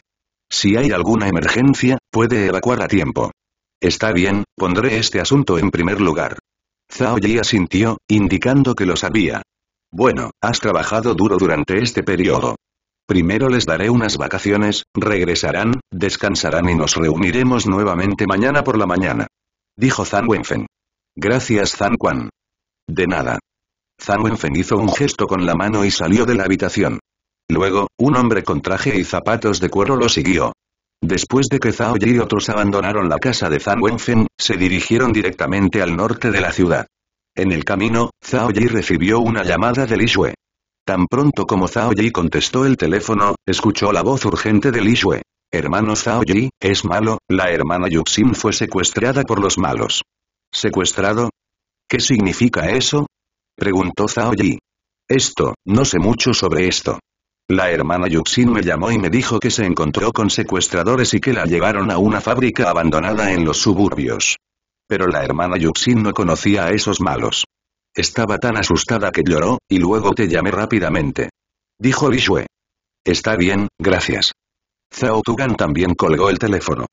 Si hay alguna emergencia, puede evacuar a tiempo. Está bien, pondré este asunto en primer lugar. Zhao Yi asintió, indicando que lo sabía. Bueno, has trabajado duro durante este periodo. Primero les daré unas vacaciones, regresarán, descansarán y nos reuniremos nuevamente mañana por la mañana. Dijo Zhang Wenfen. Gracias Zhang Quan. De nada. Zhang Wenfen hizo un gesto con la mano y salió de la habitación. Luego, un hombre con traje y zapatos de cuero lo siguió. Después de que Zhao Yi y otros abandonaron la casa de Zhang Wenfen, se dirigieron directamente al norte de la ciudad. En el camino, Zhao Yi recibió una llamada de Li Tan pronto como Zhao Yi contestó el teléfono, escuchó la voz urgente de Li Hermano Zhao Yi, es malo, la hermana Yuxin fue secuestrada por los malos. ¿Secuestrado? ¿Qué significa eso? Preguntó Zhao Yi. Esto, no sé mucho sobre esto. La hermana Yuxin me llamó y me dijo que se encontró con secuestradores y que la llevaron a una fábrica abandonada en los suburbios. Pero la hermana Yuxin no conocía a esos malos. Estaba tan asustada que lloró, y luego te llamé rápidamente. Dijo Lishue. Está bien, gracias. Zhao Tugan también colgó el teléfono.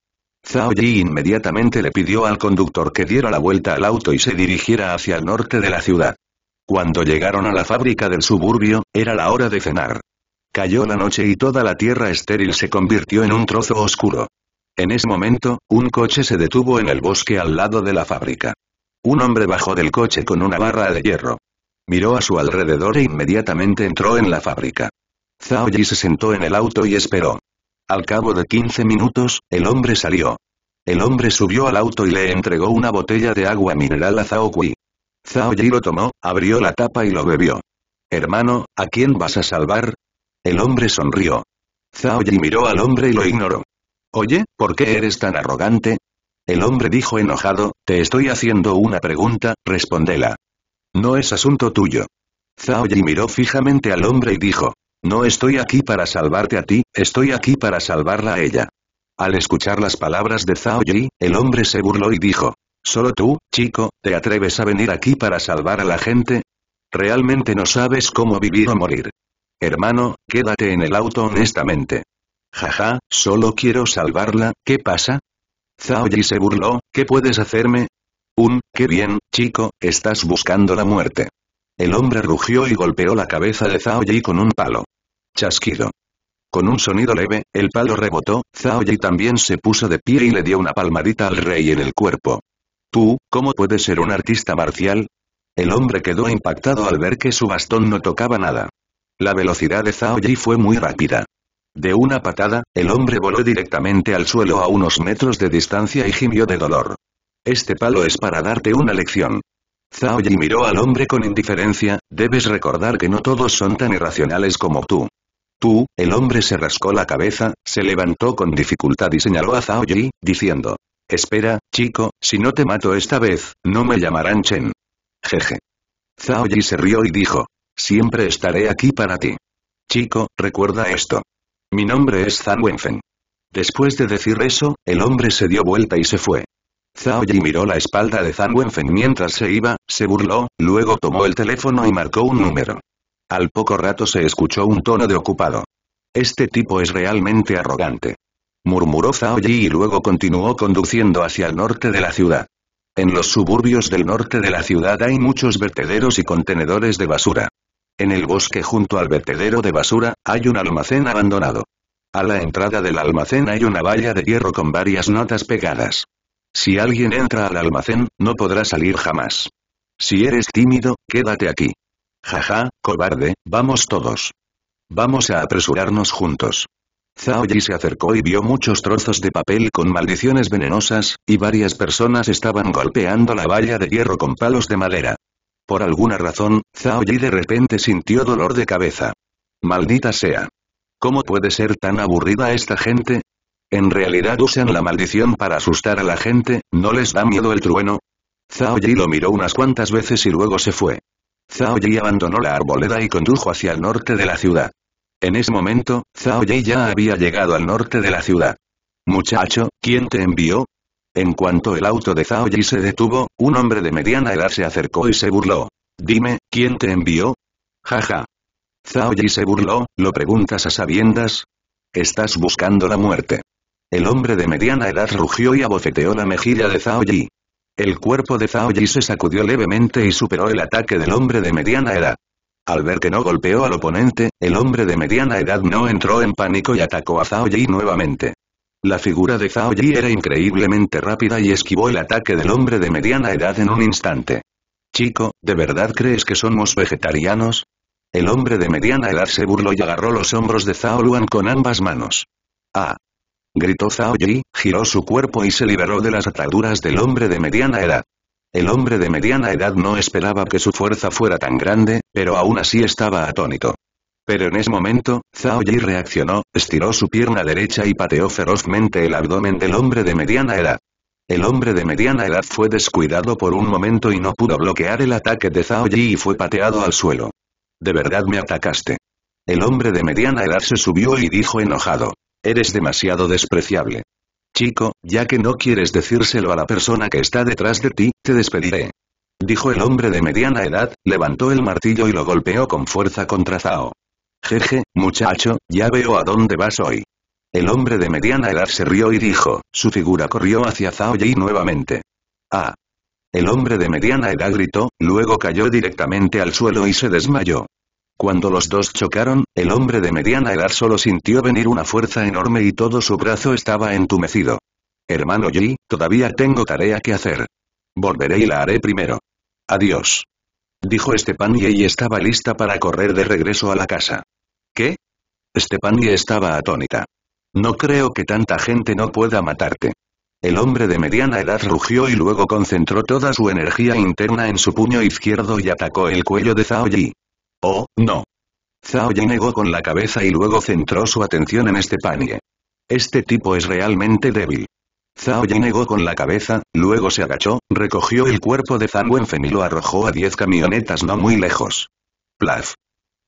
Zhao Yi inmediatamente le pidió al conductor que diera la vuelta al auto y se dirigiera hacia el norte de la ciudad. Cuando llegaron a la fábrica del suburbio, era la hora de cenar. Cayó la noche y toda la tierra estéril se convirtió en un trozo oscuro. En ese momento, un coche se detuvo en el bosque al lado de la fábrica. Un hombre bajó del coche con una barra de hierro. Miró a su alrededor e inmediatamente entró en la fábrica. Zhao Yi se sentó en el auto y esperó. Al cabo de 15 minutos, el hombre salió. El hombre subió al auto y le entregó una botella de agua mineral a Zhao Kui. Zhao Yi lo tomó, abrió la tapa y lo bebió. Hermano, ¿a quién vas a salvar? El hombre sonrió. Zhao Yi miró al hombre y lo ignoró. Oye, ¿por qué eres tan arrogante? El hombre dijo enojado, te estoy haciendo una pregunta, respondela. No es asunto tuyo. Zhao Yi miró fijamente al hombre y dijo, no estoy aquí para salvarte a ti, estoy aquí para salvarla a ella. Al escuchar las palabras de Zhao Yi, el hombre se burló y dijo. Solo tú, chico, te atreves a venir aquí para salvar a la gente. Realmente no sabes cómo vivir o morir. Hermano, quédate en el auto honestamente. Jaja, solo quiero salvarla, ¿qué pasa? Zhao Yi se burló, ¿qué puedes hacerme? Un, qué bien, chico, estás buscando la muerte. El hombre rugió y golpeó la cabeza de Zhao Yi con un palo. Chasquido. Con un sonido leve, el palo rebotó, Zhao Yi también se puso de pie y le dio una palmadita al rey en el cuerpo. Tú, ¿cómo puedes ser un artista marcial? El hombre quedó impactado al ver que su bastón no tocaba nada. La velocidad de Zhao Yi fue muy rápida. De una patada, el hombre voló directamente al suelo a unos metros de distancia y gimió de dolor. Este palo es para darte una lección. Zhao Yi miró al hombre con indiferencia, debes recordar que no todos son tan irracionales como tú. Tú, el hombre se rascó la cabeza, se levantó con dificultad y señaló a Zhao Yi, diciendo. Espera, chico, si no te mato esta vez, no me llamarán Chen. Jeje. Zhao Yi se rió y dijo. Siempre estaré aquí para ti. Chico, recuerda esto. Mi nombre es Zhang Wenfen. Después de decir eso, el hombre se dio vuelta y se fue. Zhao Yi miró la espalda de Zhang Wenfen mientras se iba, se burló, luego tomó el teléfono y marcó un número. Al poco rato se escuchó un tono de ocupado. Este tipo es realmente arrogante. Murmuró Zhao Yi y luego continuó conduciendo hacia el norte de la ciudad. En los suburbios del norte de la ciudad hay muchos vertederos y contenedores de basura. En el bosque junto al vertedero de basura, hay un almacén abandonado. A la entrada del almacén hay una valla de hierro con varias notas pegadas. Si alguien entra al almacén, no podrá salir jamás. Si eres tímido, quédate aquí. Jaja, cobarde, vamos todos. Vamos a apresurarnos juntos. Zhao Yi se acercó y vio muchos trozos de papel con maldiciones venenosas, y varias personas estaban golpeando la valla de hierro con palos de madera. Por alguna razón, Zhao Yi de repente sintió dolor de cabeza. Maldita sea. ¿Cómo puede ser tan aburrida esta gente? En realidad usan la maldición para asustar a la gente, ¿no les da miedo el trueno? Zhao Yi lo miró unas cuantas veces y luego se fue. Zhao Yi abandonó la arboleda y condujo hacia el norte de la ciudad. En ese momento, Zhao Yi ya había llegado al norte de la ciudad. Muchacho, ¿quién te envió? En cuanto el auto de Zhao Yi se detuvo, un hombre de mediana edad se acercó y se burló. Dime, ¿quién te envió? Jaja. Ja. Zhao Yi se burló, ¿lo preguntas a sabiendas? Estás buscando la muerte. El hombre de mediana edad rugió y abofeteó la mejilla de Zhao Yi. El cuerpo de Zhao Yi se sacudió levemente y superó el ataque del hombre de mediana edad. Al ver que no golpeó al oponente, el hombre de mediana edad no entró en pánico y atacó a Zhao Yi nuevamente. La figura de Zhao Yi era increíblemente rápida y esquivó el ataque del hombre de mediana edad en un instante. Chico, ¿de verdad crees que somos vegetarianos? El hombre de mediana edad se burló y agarró los hombros de Zhao Luan con ambas manos. Ah, gritó Zhao Yi, giró su cuerpo y se liberó de las ataduras del hombre de mediana edad. El hombre de mediana edad no esperaba que su fuerza fuera tan grande, pero aún así estaba atónito. Pero en ese momento, Zhao Yi reaccionó, estiró su pierna derecha y pateó ferozmente el abdomen del hombre de mediana edad. El hombre de mediana edad fue descuidado por un momento y no pudo bloquear el ataque de Zhao Yi y fue pateado al suelo. De verdad me atacaste. El hombre de mediana edad se subió y dijo enojado. Eres demasiado despreciable. Chico, ya que no quieres decírselo a la persona que está detrás de ti, te despediré. Dijo el hombre de mediana edad, levantó el martillo y lo golpeó con fuerza contra Zhao. Jeje, muchacho, ya veo a dónde vas hoy. El hombre de mediana edad se rió y dijo, su figura corrió hacia Zhao Yi nuevamente. ¡Ah! El hombre de mediana edad gritó, luego cayó directamente al suelo y se desmayó. Cuando los dos chocaron, el hombre de mediana edad solo sintió venir una fuerza enorme y todo su brazo estaba entumecido. Hermano Yi, todavía tengo tarea que hacer. Volveré y la haré primero. Adiós. Dijo Stepan y estaba lista para correr de regreso a la casa. ¿Qué? Stepan estaba atónita. No creo que tanta gente no pueda matarte. El hombre de mediana edad rugió y luego concentró toda su energía interna en su puño izquierdo y atacó el cuello de Zhao Yi. Oh, no. Zhao Yi negó con la cabeza y luego centró su atención en este Este tipo es realmente débil. Zhao Yi negó con la cabeza, luego se agachó, recogió el cuerpo de Zhang Wenfen y lo arrojó a diez camionetas no muy lejos. Plaf.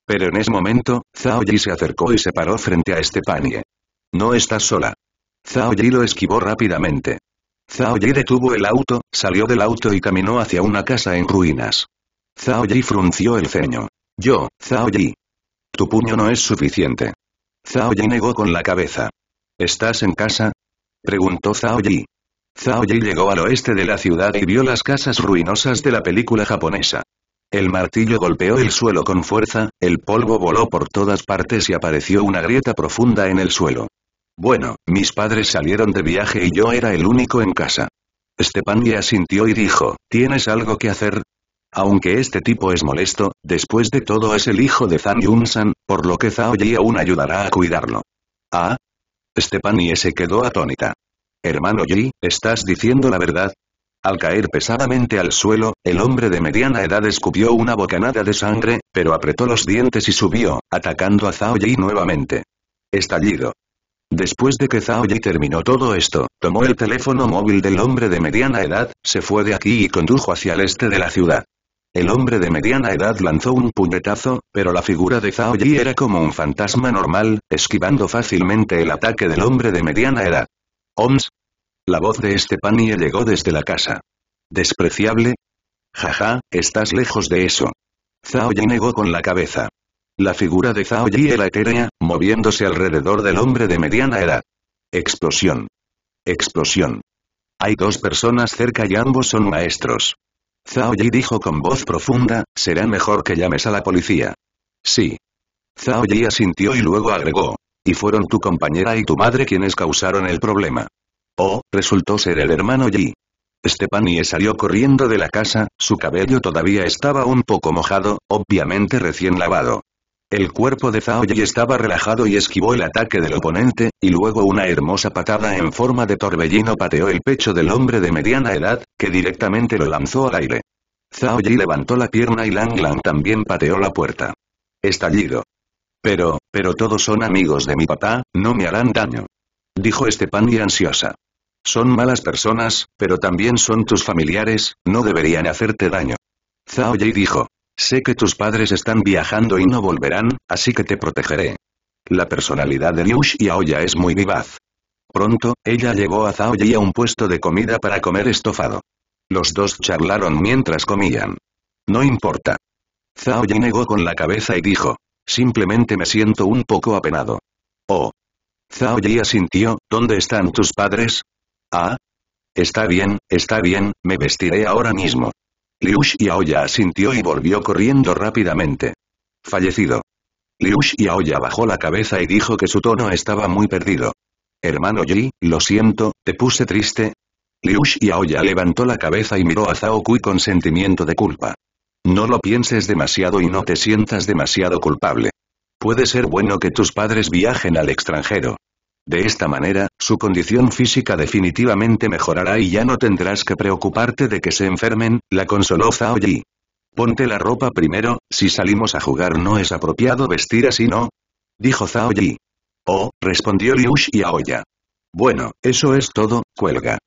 Pero en ese momento, Zhao Yi se acercó y se paró frente a este No estás sola. Zhao Yi lo esquivó rápidamente. Zhao Yi detuvo el auto, salió del auto y caminó hacia una casa en ruinas. Zhao Yi frunció el ceño. Yo, Zhao Tu puño no es suficiente. Zhao negó con la cabeza. ¿Estás en casa? Preguntó Zhao Yi. llegó al oeste de la ciudad y vio las casas ruinosas de la película japonesa. El martillo golpeó el suelo con fuerza, el polvo voló por todas partes y apareció una grieta profunda en el suelo. Bueno, mis padres salieron de viaje y yo era el único en casa. ya asintió y dijo, ¿tienes algo que hacer? Aunque este tipo es molesto, después de todo es el hijo de Zhang Yun-san, por lo que Zhao ji aún ayudará a cuidarlo. ¿Ah? y se quedó atónita. Hermano Yi, ¿estás diciendo la verdad? Al caer pesadamente al suelo, el hombre de mediana edad escupió una bocanada de sangre, pero apretó los dientes y subió, atacando a Zhao Yi nuevamente. Estallido. Después de que Zhao Yi terminó todo esto, tomó el teléfono móvil del hombre de mediana edad, se fue de aquí y condujo hacia el este de la ciudad. El hombre de mediana edad lanzó un puñetazo, pero la figura de Zhao Yi era como un fantasma normal, esquivando fácilmente el ataque del hombre de mediana edad. ¿Oms? La voz de y este llegó desde la casa. ¿Despreciable? Jaja, estás lejos de eso. Zhao Yi negó con la cabeza. La figura de Zhao Yi era etérea, moviéndose alrededor del hombre de mediana edad. Explosión. Explosión. Hay dos personas cerca y ambos son maestros. Zhao Yi dijo con voz profunda, será mejor que llames a la policía. Sí. Zhao Yi asintió y luego agregó. Y fueron tu compañera y tu madre quienes causaron el problema. Oh, resultó ser el hermano Yi. Stepanie salió corriendo de la casa, su cabello todavía estaba un poco mojado, obviamente recién lavado. El cuerpo de Zhao Yi estaba relajado y esquivó el ataque del oponente, y luego una hermosa patada en forma de torbellino pateó el pecho del hombre de mediana edad, que directamente lo lanzó al aire. Zhao Yi levantó la pierna y Lang Lang también pateó la puerta. Estallido. Pero, pero todos son amigos de mi papá, no me harán daño. Dijo este y ansiosa. Son malas personas, pero también son tus familiares, no deberían hacerte daño. Zhao Yi dijo. Sé que tus padres están viajando y no volverán, así que te protegeré. La personalidad de Liu Xiaoya es muy vivaz. Pronto, ella llevó a Zhao Yi a un puesto de comida para comer estofado. Los dos charlaron mientras comían. No importa. Zhao Yi negó con la cabeza y dijo. Simplemente me siento un poco apenado. Oh. Zhao Yi asintió, ¿dónde están tus padres? Ah. Está bien, está bien, me vestiré ahora mismo. Liu Xiaoya asintió y volvió corriendo rápidamente. Fallecido. Liu Xiaoya bajó la cabeza y dijo que su tono estaba muy perdido. Hermano Yi, lo siento, te puse triste. Liu Xiaoya levantó la cabeza y miró a Zhao Kui con sentimiento de culpa. No lo pienses demasiado y no te sientas demasiado culpable. Puede ser bueno que tus padres viajen al extranjero. De esta manera, su condición física definitivamente mejorará y ya no tendrás que preocuparte de que se enfermen, la consoló Zhao Yi. Ponte la ropa primero, si salimos a jugar no es apropiado vestir así no. Dijo Zhao Yi. Oh, respondió Liu Xiaoya. Bueno, eso es todo, cuelga.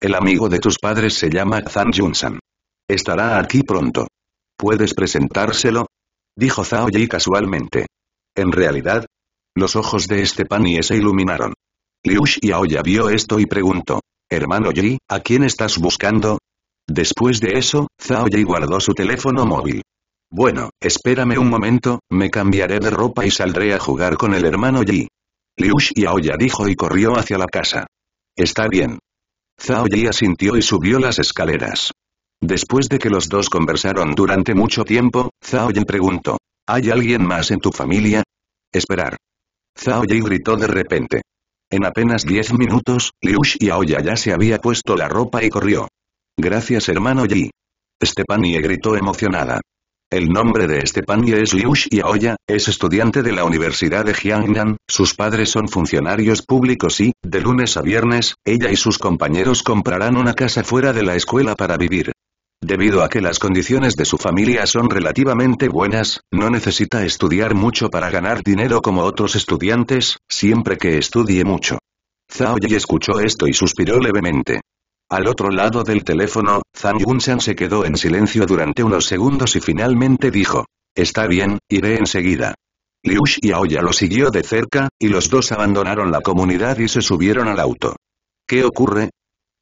El amigo de tus padres se llama Zhang Junsan. Estará aquí pronto. ¿Puedes presentárselo? Dijo Zhao Yi casualmente. En realidad, los ojos de este y se iluminaron. Liu Xiaoya vio esto y preguntó. Hermano Yi, ¿a quién estás buscando? Después de eso, Zhao Yi guardó su teléfono móvil. Bueno, espérame un momento, me cambiaré de ropa y saldré a jugar con el hermano Yi. Liu Xiaoya dijo y corrió hacia la casa. Está bien. Zhao Yi asintió y subió las escaleras. Después de que los dos conversaron durante mucho tiempo, Zhao Yi preguntó. ¿Hay alguien más en tu familia? Esperar. Zhao Yi gritó de repente. En apenas diez minutos, Liu Xiaoya ya se había puesto la ropa y corrió. Gracias hermano Yi. Stepanie gritó emocionada. El nombre de Stepanie es Liu Xiaoya, es estudiante de la Universidad de Jiangnan, sus padres son funcionarios públicos y, de lunes a viernes, ella y sus compañeros comprarán una casa fuera de la escuela para vivir. Debido a que las condiciones de su familia son relativamente buenas, no necesita estudiar mucho para ganar dinero como otros estudiantes, siempre que estudie mucho. Zhao Yi escuchó esto y suspiró levemente. Al otro lado del teléfono, Zhang Yunshan se quedó en silencio durante unos segundos y finalmente dijo. Está bien, iré enseguida. Liu ya lo siguió de cerca, y los dos abandonaron la comunidad y se subieron al auto. ¿Qué ocurre?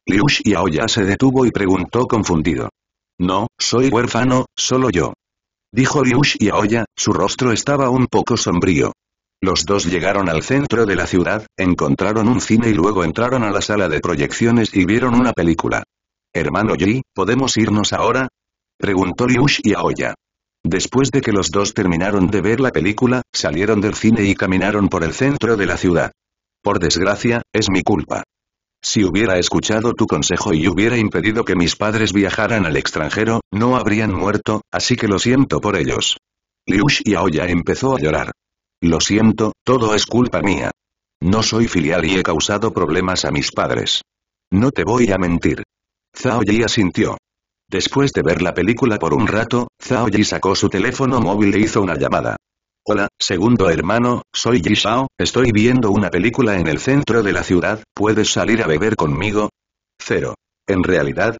Liu ya se detuvo y preguntó confundido. No, soy huérfano, solo yo. Dijo y Aoya, su rostro estaba un poco sombrío. Los dos llegaron al centro de la ciudad, encontraron un cine y luego entraron a la sala de proyecciones y vieron una película. Hermano Yi, ¿podemos irnos ahora? Preguntó y Aoya. Después de que los dos terminaron de ver la película, salieron del cine y caminaron por el centro de la ciudad. Por desgracia, es mi culpa. Si hubiera escuchado tu consejo y hubiera impedido que mis padres viajaran al extranjero, no habrían muerto, así que lo siento por ellos. Liu Xiaoya empezó a llorar. Lo siento, todo es culpa mía. No soy filial y he causado problemas a mis padres. No te voy a mentir. Zhao Yi asintió. Después de ver la película por un rato, Zhao Yi sacó su teléfono móvil e hizo una llamada. Hola, segundo hermano, soy Ji Shao, estoy viendo una película en el centro de la ciudad, ¿puedes salir a beber conmigo? Cero. En realidad,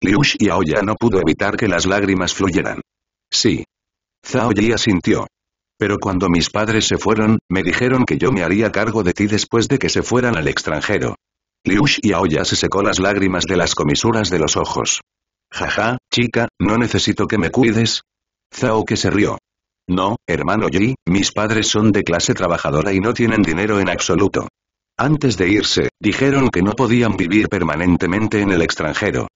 Liu Xiao ya no pudo evitar que las lágrimas fluyeran. Sí. Zhao Yi asintió. Pero cuando mis padres se fueron, me dijeron que yo me haría cargo de ti después de que se fueran al extranjero. Liu Xiao ya se secó las lágrimas de las comisuras de los ojos. Jaja, chica, no necesito que me cuides. Zhao que se rió. No, hermano Yi, mis padres son de clase trabajadora y no tienen dinero en absoluto. Antes de irse, dijeron que no podían vivir permanentemente en el extranjero.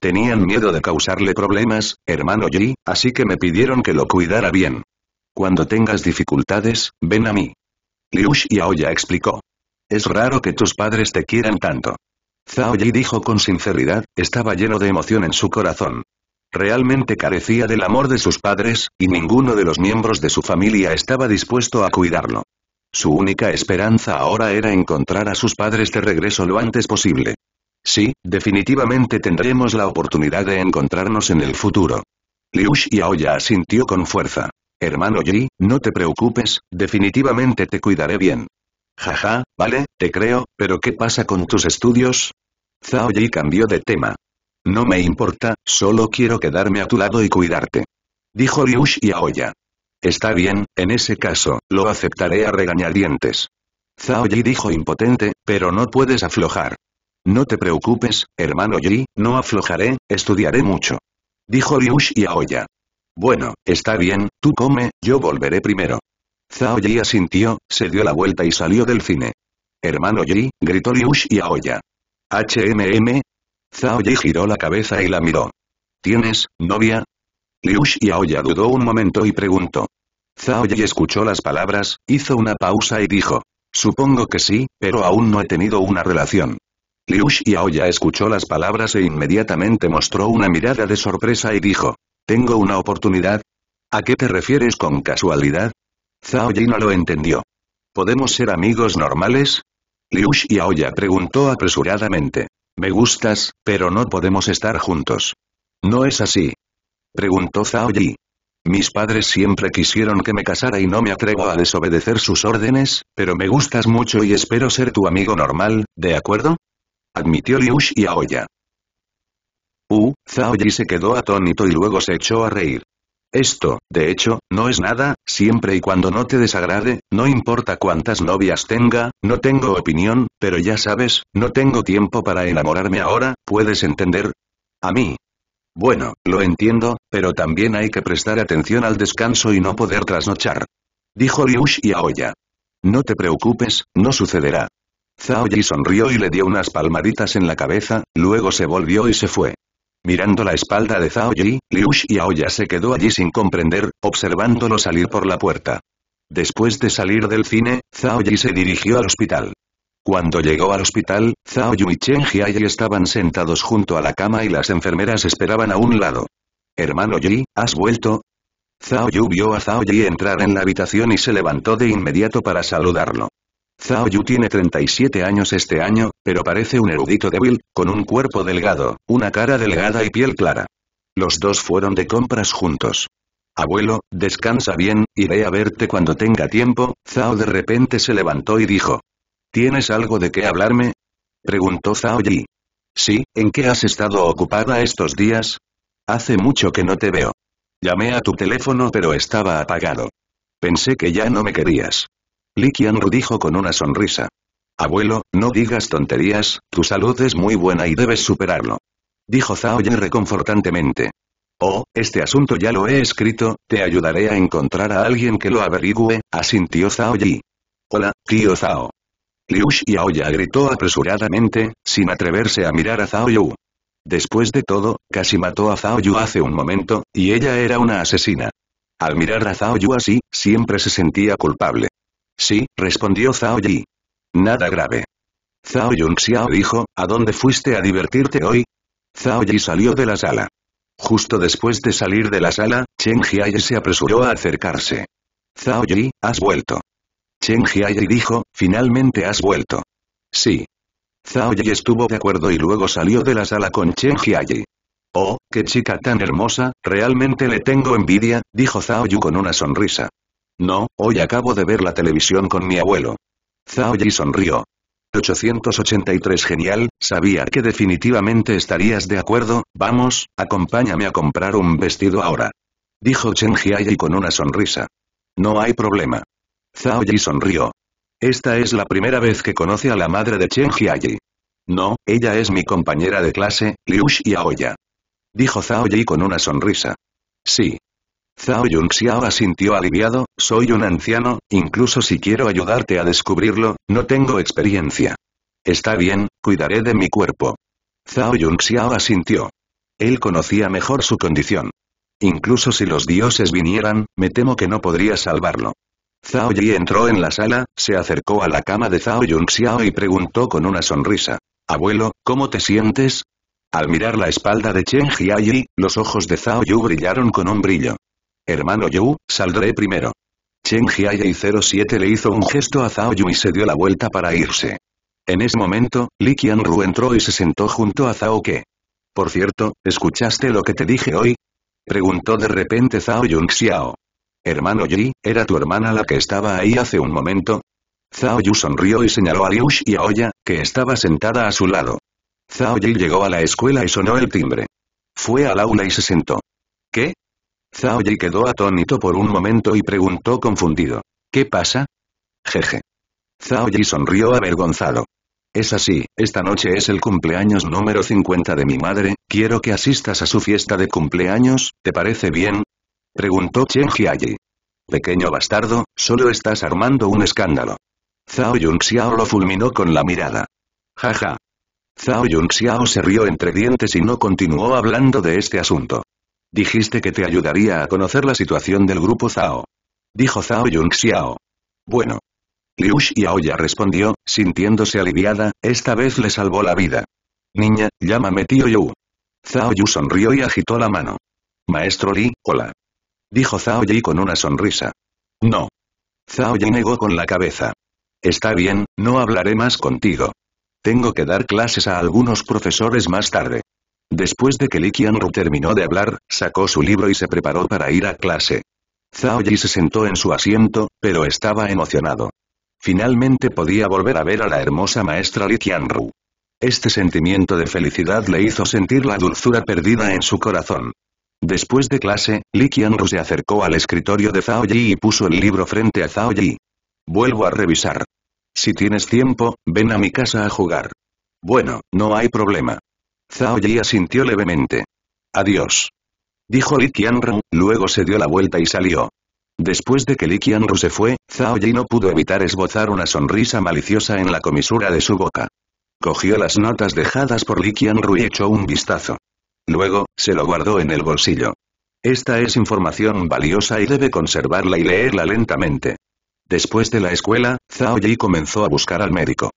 Tenían miedo de causarle problemas, hermano Yi, así que me pidieron que lo cuidara bien. Cuando tengas dificultades, ven a mí. Liu Xiaoya explicó. Es raro que tus padres te quieran tanto. Zhao Yi dijo con sinceridad, estaba lleno de emoción en su corazón. Realmente carecía del amor de sus padres, y ninguno de los miembros de su familia estaba dispuesto a cuidarlo. Su única esperanza ahora era encontrar a sus padres de regreso lo antes posible. Sí, definitivamente tendremos la oportunidad de encontrarnos en el futuro. Liu Xiaoya asintió con fuerza. Hermano Yi, no te preocupes, definitivamente te cuidaré bien. Jaja, vale, te creo, pero ¿qué pasa con tus estudios? Zhao Yi cambió de tema. No me importa, solo quiero quedarme a tu lado y cuidarte. Dijo y Aoya. Está bien, en ese caso, lo aceptaré a regañadientes. Zhao Yi dijo impotente, pero no puedes aflojar. No te preocupes, hermano Yi, no aflojaré, estudiaré mucho. Dijo y Aoya. Bueno, está bien, tú come, yo volveré primero. Zhao Yi asintió, se dio la vuelta y salió del cine. Hermano Yi, gritó y Aoya. HMM, Zhao Yi giró la cabeza y la miró. ¿Tienes, novia? Liu Xiaoya dudó un momento y preguntó. Zhao Yi escuchó las palabras, hizo una pausa y dijo. Supongo que sí, pero aún no he tenido una relación. Liu Xiaoya escuchó las palabras e inmediatamente mostró una mirada de sorpresa y dijo. ¿Tengo una oportunidad? ¿A qué te refieres con casualidad? Zhao Yi no lo entendió. ¿Podemos ser amigos normales? Liu Xiaoya preguntó apresuradamente. Me gustas, pero no podemos estar juntos. ¿No es así? Preguntó Zhao Yi. Mis padres siempre quisieron que me casara y no me atrevo a desobedecer sus órdenes, pero me gustas mucho y espero ser tu amigo normal, ¿de acuerdo? Admitió Liu Aoya. Uh, Zhao Yi se quedó atónito y luego se echó a reír. Esto, de hecho, no es nada, siempre y cuando no te desagrade, no importa cuántas novias tenga, no tengo opinión, pero ya sabes, no tengo tiempo para enamorarme ahora, ¿puedes entender? A mí. Bueno, lo entiendo, pero también hay que prestar atención al descanso y no poder trasnochar. Dijo Ryush y Aoya. No te preocupes, no sucederá. Zhao sonrió y le dio unas palmaditas en la cabeza, luego se volvió y se fue. Mirando la espalda de Zhao Yi, Liu Ya se quedó allí sin comprender, observándolo salir por la puerta. Después de salir del cine, Zhao Yi se dirigió al hospital. Cuando llegó al hospital, Zhao Yu y Chen Jiayi estaban sentados junto a la cama y las enfermeras esperaban a un lado. «Hermano Yi, ¿has vuelto?» Zhao Yu vio a Zhao Yi entrar en la habitación y se levantó de inmediato para saludarlo. Zhao Yu tiene 37 años este año, pero parece un erudito débil, con un cuerpo delgado, una cara delgada y piel clara. Los dos fueron de compras juntos. Abuelo, descansa bien, iré a verte cuando tenga tiempo, Zhao de repente se levantó y dijo. ¿Tienes algo de qué hablarme? Preguntó Zhao Yi. Sí, ¿en qué has estado ocupada estos días? Hace mucho que no te veo. Llamé a tu teléfono pero estaba apagado. Pensé que ya no me querías. Qianru dijo con una sonrisa. Abuelo, no digas tonterías, tu salud es muy buena y debes superarlo. Dijo Zhao Yu reconfortantemente. Oh, este asunto ya lo he escrito, te ayudaré a encontrar a alguien que lo averigüe, asintió Zhao Yi. Hola, tío Zhao. Liu Xiaoya gritó apresuradamente, sin atreverse a mirar a Zhao Yu. Después de todo, casi mató a Zhao Yu hace un momento, y ella era una asesina. Al mirar a Zhao Yu así, siempre se sentía culpable. Sí, respondió Zhao Yi. Nada grave. Zhao Yunxiao dijo, ¿a dónde fuiste a divertirte hoy? Zhao Yi salió de la sala. Justo después de salir de la sala, Chen Jiayi se apresuró a acercarse. Zhao Yi, has vuelto. Chen Jiayi dijo, finalmente has vuelto. Sí. Zhao Yi estuvo de acuerdo y luego salió de la sala con Chen Jiayi. Oh, qué chica tan hermosa, realmente le tengo envidia, dijo Zhao Yu con una sonrisa. No, hoy acabo de ver la televisión con mi abuelo. Zhao Yi sonrió. 883 Genial, sabía que definitivamente estarías de acuerdo, vamos, acompáñame a comprar un vestido ahora. Dijo Chen Jiayi con una sonrisa. No hay problema. Zhao Yi sonrió. Esta es la primera vez que conoce a la madre de Chen Jiayi. No, ella es mi compañera de clase, Liu Xiaoya. Dijo Zhao Yi con una sonrisa. Sí, Zhao Yunxiao asintió aliviado, soy un anciano, incluso si quiero ayudarte a descubrirlo, no tengo experiencia. Está bien, cuidaré de mi cuerpo. Zhao Yunxiao asintió. Él conocía mejor su condición. Incluso si los dioses vinieran, me temo que no podría salvarlo. Zhao Yi entró en la sala, se acercó a la cama de Zhao Yunxiao y preguntó con una sonrisa. Abuelo, ¿cómo te sientes? Al mirar la espalda de Chen Jiayi, los ojos de Zhao Yu brillaron con un brillo. Hermano Yu, saldré primero. Chen Jiayi 07 le hizo un gesto a Zhao Yu y se dio la vuelta para irse. En ese momento, Li Ru entró y se sentó junto a Zhao Ke. Por cierto, ¿escuchaste lo que te dije hoy? Preguntó de repente Zhao Yun Xiao. Hermano Yi, ¿era tu hermana la que estaba ahí hace un momento? Zhao Yu sonrió y señaló a Liu y a que estaba sentada a su lado. Zhao Yi llegó a la escuela y sonó el timbre. Fue al aula y se sentó. ¿Qué? Zhao Yi quedó atónito por un momento y preguntó confundido. ¿Qué pasa? Jeje. Zhao Yi sonrió avergonzado. Es así, esta noche es el cumpleaños número 50 de mi madre, quiero que asistas a su fiesta de cumpleaños, ¿te parece bien? Preguntó Chen Jiayi. Pequeño bastardo, solo estás armando un escándalo. Zhao Yunxiao lo fulminó con la mirada. Jaja. Ja. Zhao Yunxiao se rió entre dientes y no continuó hablando de este asunto. Dijiste que te ayudaría a conocer la situación del grupo Zhao. Dijo Zhao Yunxiao. Bueno. Liu Xiaoya respondió, sintiéndose aliviada, esta vez le salvó la vida. Niña, llámame tío Yu. Zhao Yu sonrió y agitó la mano. Maestro Li, hola. Dijo Zhao Yi con una sonrisa. No. Zhao Yi negó con la cabeza. Está bien, no hablaré más contigo. Tengo que dar clases a algunos profesores más tarde. Después de que Li Qianru terminó de hablar, sacó su libro y se preparó para ir a clase. Zhao Yi se sentó en su asiento, pero estaba emocionado. Finalmente podía volver a ver a la hermosa maestra Li Qianru. Este sentimiento de felicidad le hizo sentir la dulzura perdida en su corazón. Después de clase, Li Qianru se acercó al escritorio de Zhao Yi y puso el libro frente a Zhao Yi. Vuelvo a revisar. Si tienes tiempo, ven a mi casa a jugar. Bueno, no hay problema. Zhao Yi asintió levemente. Adiós. Dijo Li Qianru, luego se dio la vuelta y salió. Después de que Li Qianru se fue, Zhao Yi no pudo evitar esbozar una sonrisa maliciosa en la comisura de su boca. Cogió las notas dejadas por Li Qianru y echó un vistazo. Luego, se lo guardó en el bolsillo. Esta es información valiosa y debe conservarla y leerla lentamente. Después de la escuela, Zhao Yi comenzó a buscar al médico.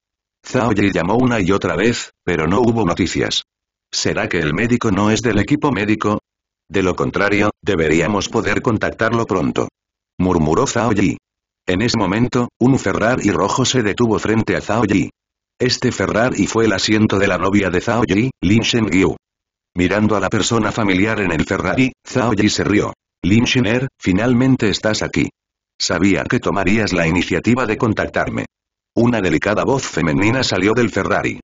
Zhao Yi llamó una y otra vez, pero no hubo noticias. ¿Será que el médico no es del equipo médico? De lo contrario, deberíamos poder contactarlo pronto. Murmuró Zhao Yi. En ese momento, un Ferrari rojo se detuvo frente a Zhao Yi. Este Ferrari fue el asiento de la novia de Zhao Yi, Lin Shen Mirando a la persona familiar en el Ferrari, Zhao Yi se rió. Lin Shen'er, finalmente estás aquí. Sabía que tomarías la iniciativa de contactarme. Una delicada voz femenina salió del Ferrari.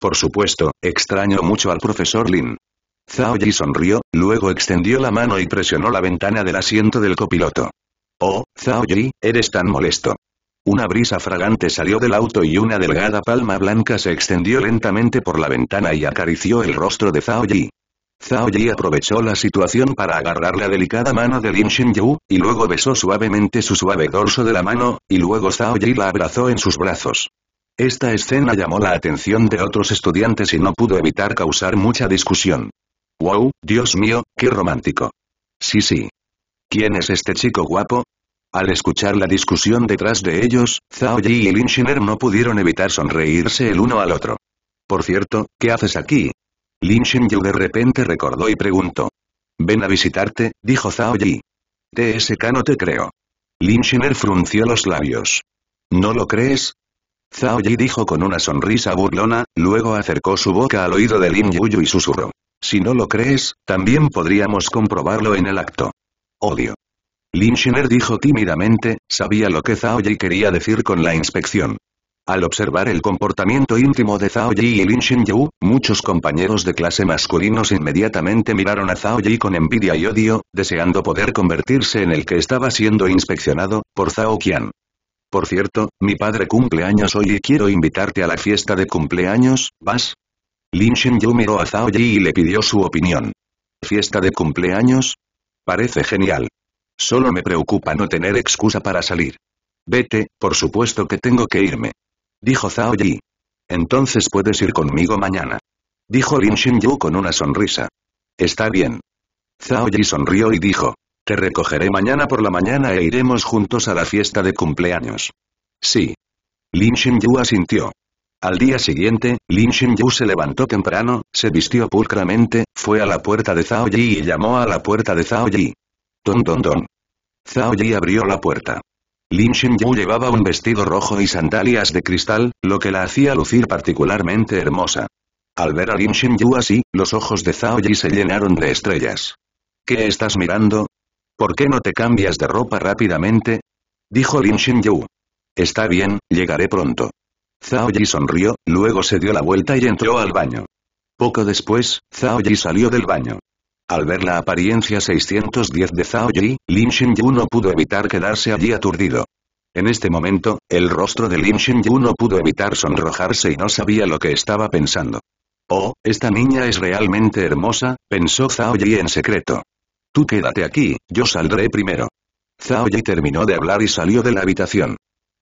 Por supuesto, extraño mucho al profesor Lin. Zhao Yi sonrió, luego extendió la mano y presionó la ventana del asiento del copiloto. Oh, Zhao Yi, eres tan molesto. Una brisa fragante salió del auto y una delgada palma blanca se extendió lentamente por la ventana y acarició el rostro de Zhao Yi. Zhao Yi aprovechó la situación para agarrar la delicada mano de Lin yu y luego besó suavemente su suave dorso de la mano, y luego Zhao Yi la abrazó en sus brazos. Esta escena llamó la atención de otros estudiantes y no pudo evitar causar mucha discusión. ¡Wow, Dios mío, qué romántico! Sí, sí. ¿Quién es este chico guapo? Al escuchar la discusión detrás de ellos, Zhao Yi y Lin Shiner no pudieron evitar sonreírse el uno al otro. Por cierto, ¿qué haces aquí? Lin Yu de repente recordó y preguntó. Ven a visitarte, dijo Zhao Yi. TSK no te creo. Lin frunció los labios. ¿No lo crees? Zhao Yi dijo con una sonrisa burlona, luego acercó su boca al oído de Lin Yuyu y susurró. Si no lo crees, también podríamos comprobarlo en el acto. Odio. Lin Shiner dijo tímidamente, sabía lo que Zhao Yi quería decir con la inspección. Al observar el comportamiento íntimo de Zhao Yi y Lin Yu, muchos compañeros de clase masculinos inmediatamente miraron a Zhao Yi con envidia y odio, deseando poder convertirse en el que estaba siendo inspeccionado, por Zhao Qian. Por cierto, mi padre cumple años hoy y quiero invitarte a la fiesta de cumpleaños, ¿vas? Lin Shenyu miró a Zhao Yi y le pidió su opinión. ¿Fiesta de cumpleaños? Parece genial. Solo me preocupa no tener excusa para salir. Vete, por supuesto que tengo que irme. Dijo Zhao Yi. Entonces puedes ir conmigo mañana. Dijo Lin Shenyu con una sonrisa. Está bien. Zhao Yi sonrió y dijo. Te recogeré mañana por la mañana e iremos juntos a la fiesta de cumpleaños. Sí. Lin Yu asintió. Al día siguiente, Lin Yu se levantó temprano, se vistió pulcramente, fue a la puerta de Zhao Yi y llamó a la puerta de Zhao Yi. Don don don. Zhao Yi abrió la puerta. Lin Yu llevaba un vestido rojo y sandalias de cristal, lo que la hacía lucir particularmente hermosa. Al ver a Lin Yu así, los ojos de Zhao Yi se llenaron de estrellas. ¿Qué estás mirando? ¿Por qué no te cambias de ropa rápidamente? Dijo Lin yu Está bien, llegaré pronto. Zhao Yi sonrió, luego se dio la vuelta y entró al baño. Poco después, Zhao Yi salió del baño. Al ver la apariencia 610 de Zhao Yi, Lin Yu no pudo evitar quedarse allí aturdido. En este momento, el rostro de Lin Yu no pudo evitar sonrojarse y no sabía lo que estaba pensando. Oh, esta niña es realmente hermosa, pensó Zhao Yi en secreto. Tú quédate aquí, yo saldré primero. Zhao Yi terminó de hablar y salió de la habitación.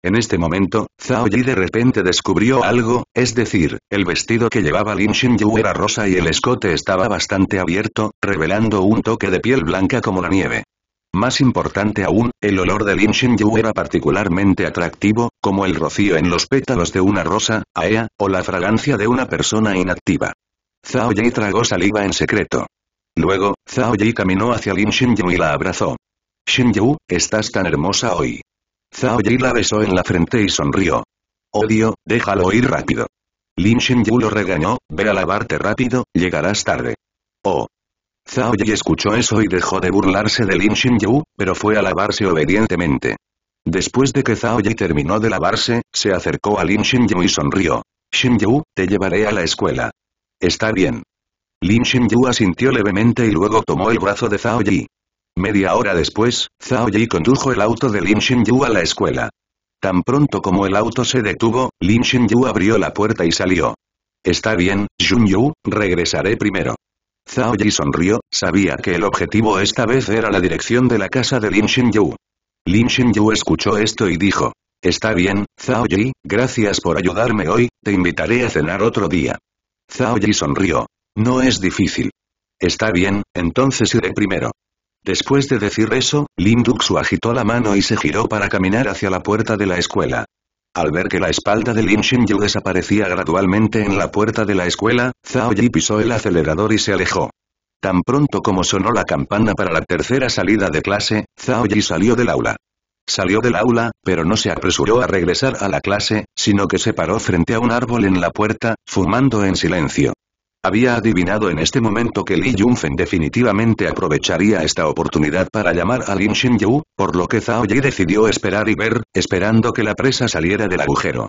En este momento, Zhao Yi de repente descubrió algo, es decir, el vestido que llevaba Lin Xinyu era rosa y el escote estaba bastante abierto, revelando un toque de piel blanca como la nieve. Más importante aún, el olor de Lin Xinyu era particularmente atractivo, como el rocío en los pétalos de una rosa, aea, o la fragancia de una persona inactiva. Zhao Yi tragó saliva en secreto. Luego, Zhao Yi caminó hacia Lin Xingyu y la abrazó. Xingyu, estás tan hermosa hoy. Zhao Yi la besó en la frente y sonrió. Odio, déjalo ir rápido. Lin Xingyu lo regañó, ve a lavarte rápido, llegarás tarde. Oh. Zhao Yi escuchó eso y dejó de burlarse de Lin Xingyu, pero fue a lavarse obedientemente. Después de que Zhao Yi terminó de lavarse, se acercó a Lin Xingyu y sonrió. Xingyu, te llevaré a la escuela. Está bien. Lin Xingyu asintió levemente y luego tomó el brazo de Zhao Yi. Media hora después, Zhao Yi condujo el auto de Lin Xingyu a la escuela. Tan pronto como el auto se detuvo, Lin Xingyu abrió la puerta y salió. Está bien, Junyu, regresaré primero. Zhao Yi sonrió, sabía que el objetivo esta vez era la dirección de la casa de Lin Xingyu. Lin Xingyu escuchó esto y dijo, Está bien, Zhao Yi, gracias por ayudarme hoy, te invitaré a cenar otro día. Zhao Yi sonrió. No es difícil. Está bien, entonces iré primero. Después de decir eso, Lin Duxu agitó la mano y se giró para caminar hacia la puerta de la escuela. Al ver que la espalda de Lin Yu desaparecía gradualmente en la puerta de la escuela, Zhao Yi pisó el acelerador y se alejó. Tan pronto como sonó la campana para la tercera salida de clase, Zhao Yi salió del aula. Salió del aula, pero no se apresuró a regresar a la clase, sino que se paró frente a un árbol en la puerta, fumando en silencio. Había adivinado en este momento que Li Yunfen definitivamente aprovecharía esta oportunidad para llamar a Lin Xinyu, por lo que Zhao Yi decidió esperar y ver, esperando que la presa saliera del agujero.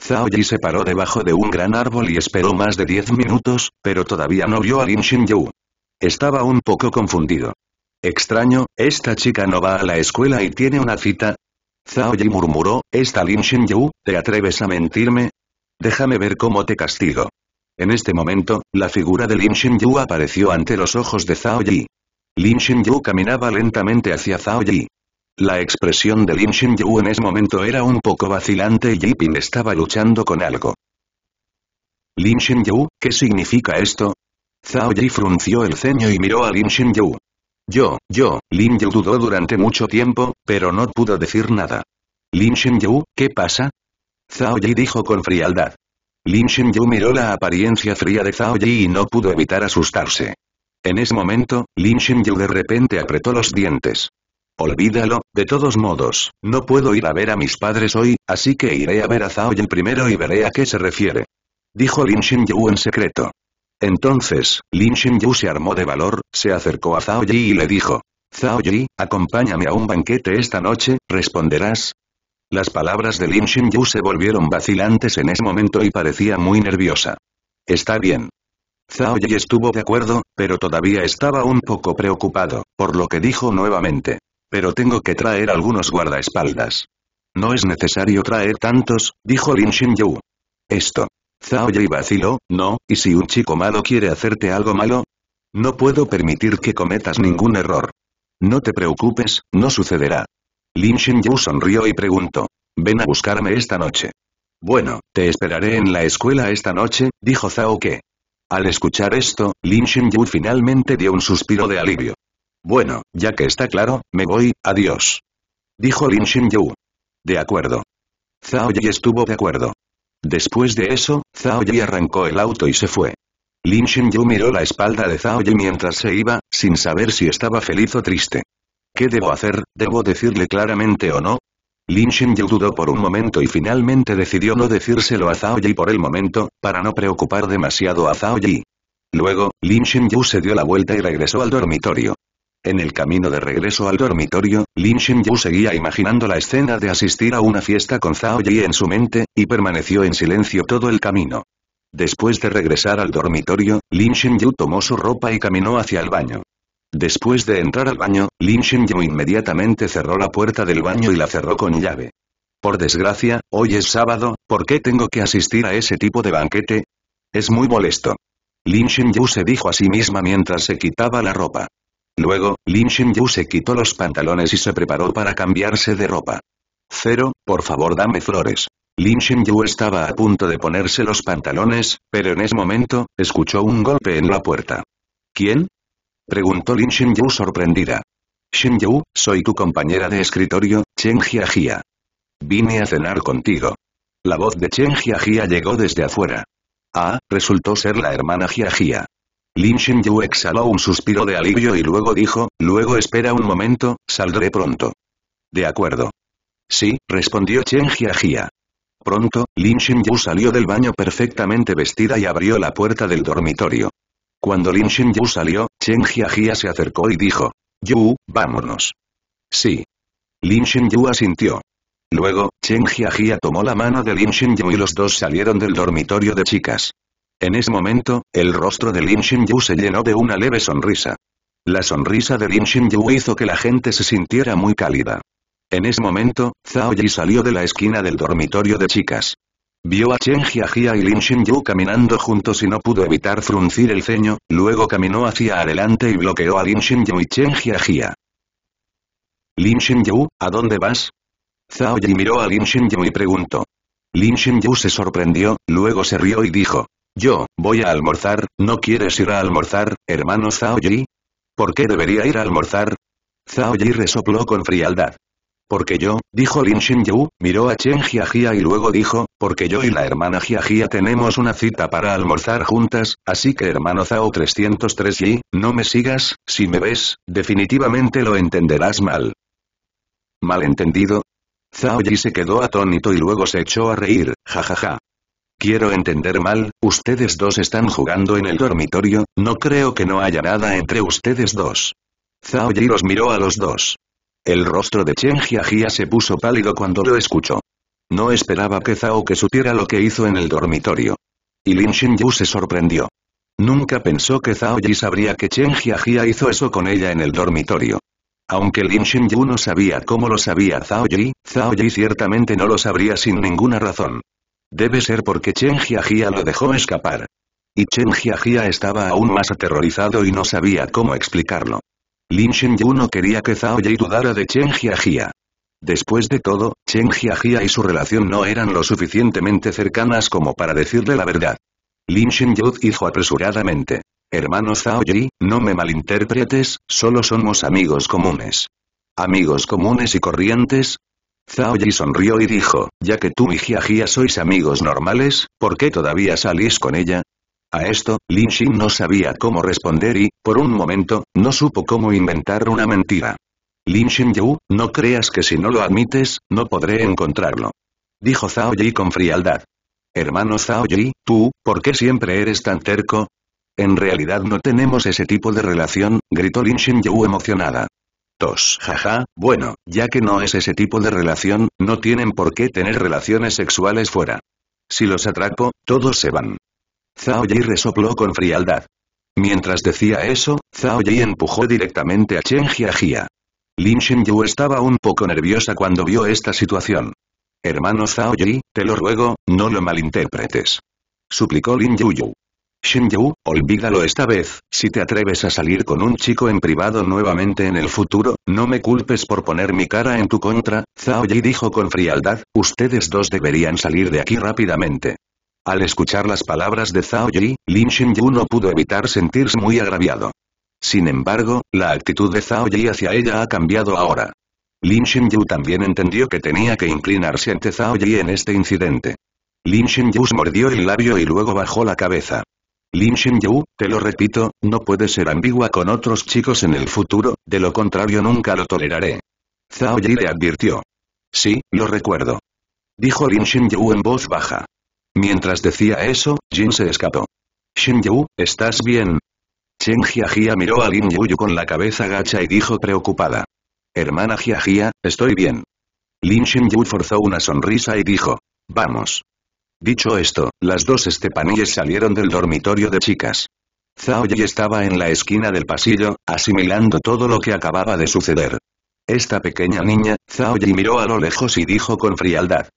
Zhao Yi se paró debajo de un gran árbol y esperó más de diez minutos, pero todavía no vio a Lin Xinyu. Estaba un poco confundido. Extraño, esta chica no va a la escuela y tiene una cita. Zhao Yi murmuró, ¿esta Lin Xinyu, te atreves a mentirme? Déjame ver cómo te castigo. En este momento, la figura de Lin yu apareció ante los ojos de Zhao Yi. Lin yu caminaba lentamente hacia Zhao Yi. La expresión de Lin yu en ese momento era un poco vacilante y Yipin estaba luchando con algo. Lin yu ¿qué significa esto? Zhao Yi frunció el ceño y miró a Lin yu Yo, yo, Lin Yu dudó durante mucho tiempo, pero no pudo decir nada. Lin yu ¿qué pasa? Zhao Yi dijo con frialdad. Lin Yu miró la apariencia fría de Zhao Yi y no pudo evitar asustarse. En ese momento, Lin Yu de repente apretó los dientes. Olvídalo, de todos modos, no puedo ir a ver a mis padres hoy, así que iré a ver a Zhao Yi primero y veré a qué se refiere. Dijo Lin Yu en secreto. Entonces, Lin Yu se armó de valor, se acercó a Zhao Yi y le dijo. Zhao Yi, acompáñame a un banquete esta noche, ¿responderás? Las palabras de Lin Xinyu se volvieron vacilantes en ese momento y parecía muy nerviosa. Está bien. Zhao Yi estuvo de acuerdo, pero todavía estaba un poco preocupado, por lo que dijo nuevamente. Pero tengo que traer algunos guardaespaldas. No es necesario traer tantos, dijo Lin Xinyu. Esto. Zhao Yi vaciló, no, y si un chico malo quiere hacerte algo malo, no puedo permitir que cometas ningún error. No te preocupes, no sucederá. Lin Xinyu sonrió y preguntó. Ven a buscarme esta noche. Bueno, te esperaré en la escuela esta noche, dijo Zhao Ke. Al escuchar esto, Lin Xinyu finalmente dio un suspiro de alivio. Bueno, ya que está claro, me voy, adiós. Dijo Lin Xinyu. De acuerdo. Zhao Yi estuvo de acuerdo. Después de eso, Zhao Yi arrancó el auto y se fue. Lin Xinyu miró la espalda de Zhao Yi mientras se iba, sin saber si estaba feliz o triste. ¿Qué debo hacer? ¿Debo decirle claramente o no? Lin Yu dudó por un momento y finalmente decidió no decírselo a Zhao Yi por el momento, para no preocupar demasiado a Zhao Yi. Luego, Lin Yu se dio la vuelta y regresó al dormitorio. En el camino de regreso al dormitorio, Lin Yu seguía imaginando la escena de asistir a una fiesta con Zhao Yi en su mente, y permaneció en silencio todo el camino. Después de regresar al dormitorio, Lin Yu tomó su ropa y caminó hacia el baño. Después de entrar al baño, Lin Shenyu inmediatamente cerró la puerta del baño y la cerró con llave. Por desgracia, hoy es sábado, ¿por qué tengo que asistir a ese tipo de banquete? Es muy molesto. Lin Shenyu se dijo a sí misma mientras se quitaba la ropa. Luego, Lin Yu se quitó los pantalones y se preparó para cambiarse de ropa. Cero, por favor dame flores. Lin Shenyu estaba a punto de ponerse los pantalones, pero en ese momento, escuchó un golpe en la puerta. ¿Quién? Preguntó Lin Yu sorprendida. Xingyu, soy tu compañera de escritorio, Chen Jiajia. Vine a cenar contigo. La voz de Chen Jiajia llegó desde afuera. Ah, resultó ser la hermana Jiajia. Lin Xingyu exhaló un suspiro de alivio y luego dijo, luego espera un momento, saldré pronto. De acuerdo. Sí, respondió Chen Jiajia. Pronto, Lin Xingyu salió del baño perfectamente vestida y abrió la puerta del dormitorio. Cuando Lin yu salió, Chen Jiajia se acercó y dijo. Yu, vámonos. Sí. Lin yu asintió. Luego, Chen Jiajia tomó la mano de Lin yu y los dos salieron del dormitorio de chicas. En ese momento, el rostro de Lin yu se llenó de una leve sonrisa. La sonrisa de Lin yu hizo que la gente se sintiera muy cálida. En ese momento, Zhao Yi salió de la esquina del dormitorio de chicas. Vio a Chen Jiajia y Lin Xinyu caminando juntos y no pudo evitar fruncir el ceño, luego caminó hacia adelante y bloqueó a Lin Xinyu y Chen Jiajia. Lin Xinyu, ¿a dónde vas? Zhao Yi miró a Lin Xinyu y preguntó. Lin Xinyu se sorprendió, luego se rió y dijo. Yo, voy a almorzar, ¿no quieres ir a almorzar, hermano Zhao Yi? ¿Por qué debería ir a almorzar? Zhao Yi resopló con frialdad. Porque yo, dijo Lin yu miró a Chen Jiajia y luego dijo, porque yo y la hermana Jiajia tenemos una cita para almorzar juntas, así que hermano Zhao 303 Yi, no me sigas, si me ves, definitivamente lo entenderás mal. ¿Malentendido? Zhao Yi se quedó atónito y luego se echó a reír, jajaja. Quiero entender mal, ustedes dos están jugando en el dormitorio, no creo que no haya nada entre ustedes dos. Zhao Yi los miró a los dos. El rostro de Chen Jiajia se puso pálido cuando lo escuchó. No esperaba que Zhao que supiera lo que hizo en el dormitorio. Y Lin Xinyu se sorprendió. Nunca pensó que Zhao Yi sabría que Chen Jiajia hizo eso con ella en el dormitorio. Aunque Lin Xinyu no sabía cómo lo sabía Zhao Yi, Zhao Yi ciertamente no lo sabría sin ninguna razón. Debe ser porque Chen Jiajia lo dejó escapar. Y Chen Jiajia estaba aún más aterrorizado y no sabía cómo explicarlo. Lin shen no quería que Zhao Yi dudara de Chen Jiajia. Después de todo, Chen Jiajia y su relación no eran lo suficientemente cercanas como para decirle la verdad. Lin shen dijo apresuradamente. Hermano Zhao Yi, no me malinterpretes, solo somos amigos comunes. ¿Amigos comunes y corrientes? Zhao Yi sonrió y dijo, ya que tú y Jia sois amigos normales, ¿por qué todavía salís con ella? A esto, Lin Xin no sabía cómo responder y, por un momento, no supo cómo inventar una mentira. Lin Xin Yu, no creas que si no lo admites, no podré encontrarlo. Dijo Zhao Yi con frialdad. Hermano Zhao Yi, tú, ¿por qué siempre eres tan terco? En realidad no tenemos ese tipo de relación, gritó Lin Xin Yu emocionada. Tos, jaja, bueno, ya que no es ese tipo de relación, no tienen por qué tener relaciones sexuales fuera. Si los atrapo, todos se van. Zhao Yi resopló con frialdad. Mientras decía eso, Zhao Yi empujó directamente a Chen Jiajia. Lin Shenyu estaba un poco nerviosa cuando vio esta situación. Hermano Zhao Yi, te lo ruego, no lo malinterpretes. Suplicó Lin Yu. Shenyu, olvídalo esta vez, si te atreves a salir con un chico en privado nuevamente en el futuro, no me culpes por poner mi cara en tu contra, Zhao Yi dijo con frialdad, ustedes dos deberían salir de aquí rápidamente. Al escuchar las palabras de Zhao Yi, Lin Xinyu no pudo evitar sentirse muy agraviado. Sin embargo, la actitud de Zhao Yi hacia ella ha cambiado ahora. Lin Xinyu también entendió que tenía que inclinarse ante Zhao Yi en este incidente. Lin se mordió el labio y luego bajó la cabeza. Lin Xinyu, te lo repito, no puedes ser ambigua con otros chicos en el futuro, de lo contrario nunca lo toleraré. Zhao Yi le advirtió. Sí, lo recuerdo. Dijo Lin Xinyu en voz baja. Mientras decía eso, Jin se escapó. Xin Yu, ¿estás bien? Chen Jiajia miró a Lin Yu con la cabeza gacha y dijo preocupada. Hermana Jiajia, estoy bien. Lin Xin Yu forzó una sonrisa y dijo. Vamos. Dicho esto, las dos estepaníes salieron del dormitorio de chicas. Zhao Yi estaba en la esquina del pasillo, asimilando todo lo que acababa de suceder. Esta pequeña niña, Zhao Yi miró a lo lejos y dijo con frialdad.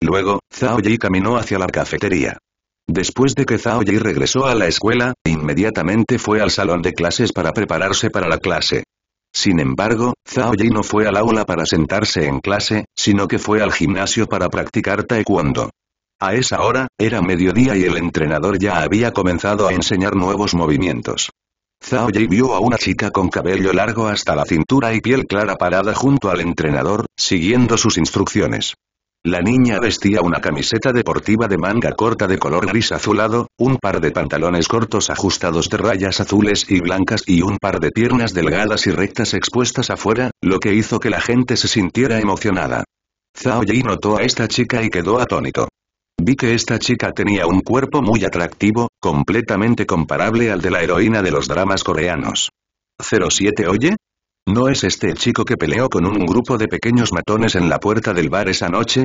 Luego, Zhao Yi caminó hacia la cafetería. Después de que Zhao Yi regresó a la escuela, inmediatamente fue al salón de clases para prepararse para la clase. Sin embargo, Zhao Yi no fue al aula para sentarse en clase, sino que fue al gimnasio para practicar taekwondo. A esa hora, era mediodía y el entrenador ya había comenzado a enseñar nuevos movimientos. Zhao Yi vio a una chica con cabello largo hasta la cintura y piel clara parada junto al entrenador, siguiendo sus instrucciones. La niña vestía una camiseta deportiva de manga corta de color gris azulado, un par de pantalones cortos ajustados de rayas azules y blancas y un par de piernas delgadas y rectas expuestas afuera, lo que hizo que la gente se sintiera emocionada. Zhao Yi notó a esta chica y quedó atónito. Vi que esta chica tenía un cuerpo muy atractivo, completamente comparable al de la heroína de los dramas coreanos. ¿07 oye? ¿No es este el chico que peleó con un grupo de pequeños matones en la puerta del bar esa noche?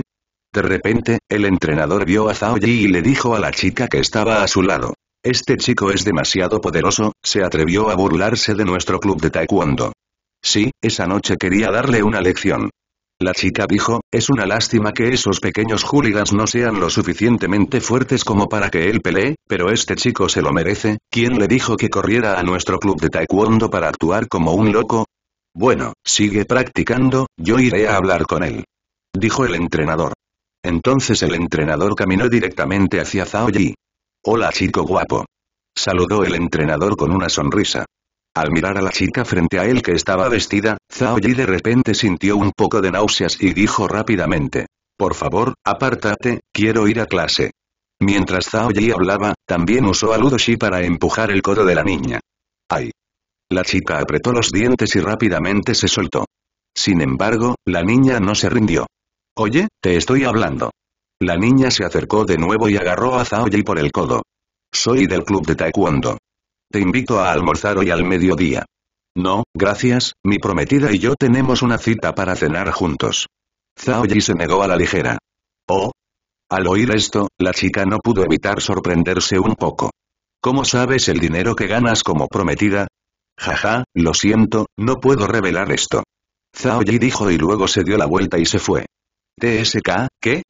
De repente, el entrenador vio a Zhao Yi y le dijo a la chica que estaba a su lado. Este chico es demasiado poderoso, se atrevió a burlarse de nuestro club de taekwondo. Sí, esa noche quería darle una lección. La chica dijo, es una lástima que esos pequeños hooligans no sean lo suficientemente fuertes como para que él pelee, pero este chico se lo merece, ¿quién le dijo que corriera a nuestro club de taekwondo para actuar como un loco? Bueno, sigue practicando, yo iré a hablar con él. Dijo el entrenador. Entonces el entrenador caminó directamente hacia Zhao Yi. Hola chico guapo. Saludó el entrenador con una sonrisa. Al mirar a la chica frente a él que estaba vestida, Zhao Yi de repente sintió un poco de náuseas y dijo rápidamente. Por favor, apártate, quiero ir a clase. Mientras Zhao Yi hablaba, también usó a Shi para empujar el codo de la niña. La chica apretó los dientes y rápidamente se soltó. Sin embargo, la niña no se rindió. Oye, te estoy hablando. La niña se acercó de nuevo y agarró a Zaoji por el codo. Soy del club de taekwondo. Te invito a almorzar hoy al mediodía. No, gracias, mi prometida y yo tenemos una cita para cenar juntos. Zaoji se negó a la ligera. Oh. Al oír esto, la chica no pudo evitar sorprenderse un poco. ¿Cómo sabes el dinero que ganas como prometida? Jaja, lo siento, no puedo revelar esto. Zhao Yi dijo y luego se dio la vuelta y se fue. TSK, ¿qué?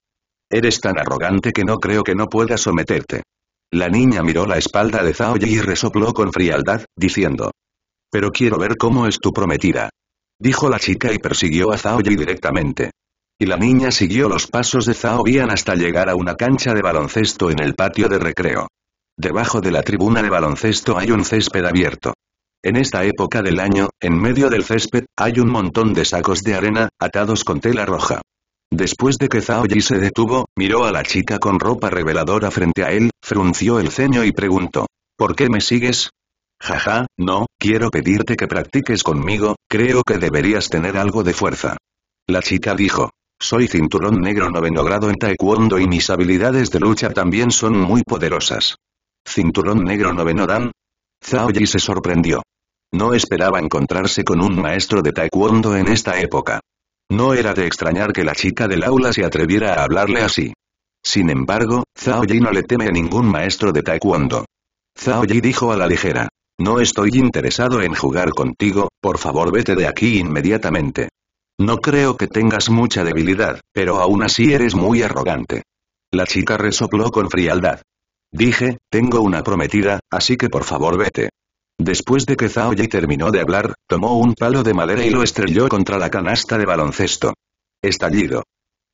Eres tan arrogante que no creo que no pueda someterte. La niña miró la espalda de Zhao Yi y resopló con frialdad, diciendo. Pero quiero ver cómo es tu prometida. Dijo la chica y persiguió a Zhao Yi directamente. Y la niña siguió los pasos de Zhao Bian hasta llegar a una cancha de baloncesto en el patio de recreo. Debajo de la tribuna de baloncesto hay un césped abierto. En esta época del año, en medio del césped, hay un montón de sacos de arena, atados con tela roja. Después de que Yi se detuvo, miró a la chica con ropa reveladora frente a él, frunció el ceño y preguntó. ¿Por qué me sigues? Jaja, no, quiero pedirte que practiques conmigo, creo que deberías tener algo de fuerza. La chica dijo. Soy cinturón negro noveno grado en taekwondo y mis habilidades de lucha también son muy poderosas. ¿Cinturón negro noveno dan? Zhao Yi se sorprendió. No esperaba encontrarse con un maestro de taekwondo en esta época. No era de extrañar que la chica del aula se atreviera a hablarle así. Sin embargo, Zhao Yi no le teme a ningún maestro de taekwondo. Zhao Yi dijo a la ligera. No estoy interesado en jugar contigo, por favor vete de aquí inmediatamente. No creo que tengas mucha debilidad, pero aún así eres muy arrogante. La chica resopló con frialdad. Dije, tengo una prometida, así que por favor vete. Después de que Zhao Yi terminó de hablar, tomó un palo de madera y lo estrelló contra la canasta de baloncesto. Estallido.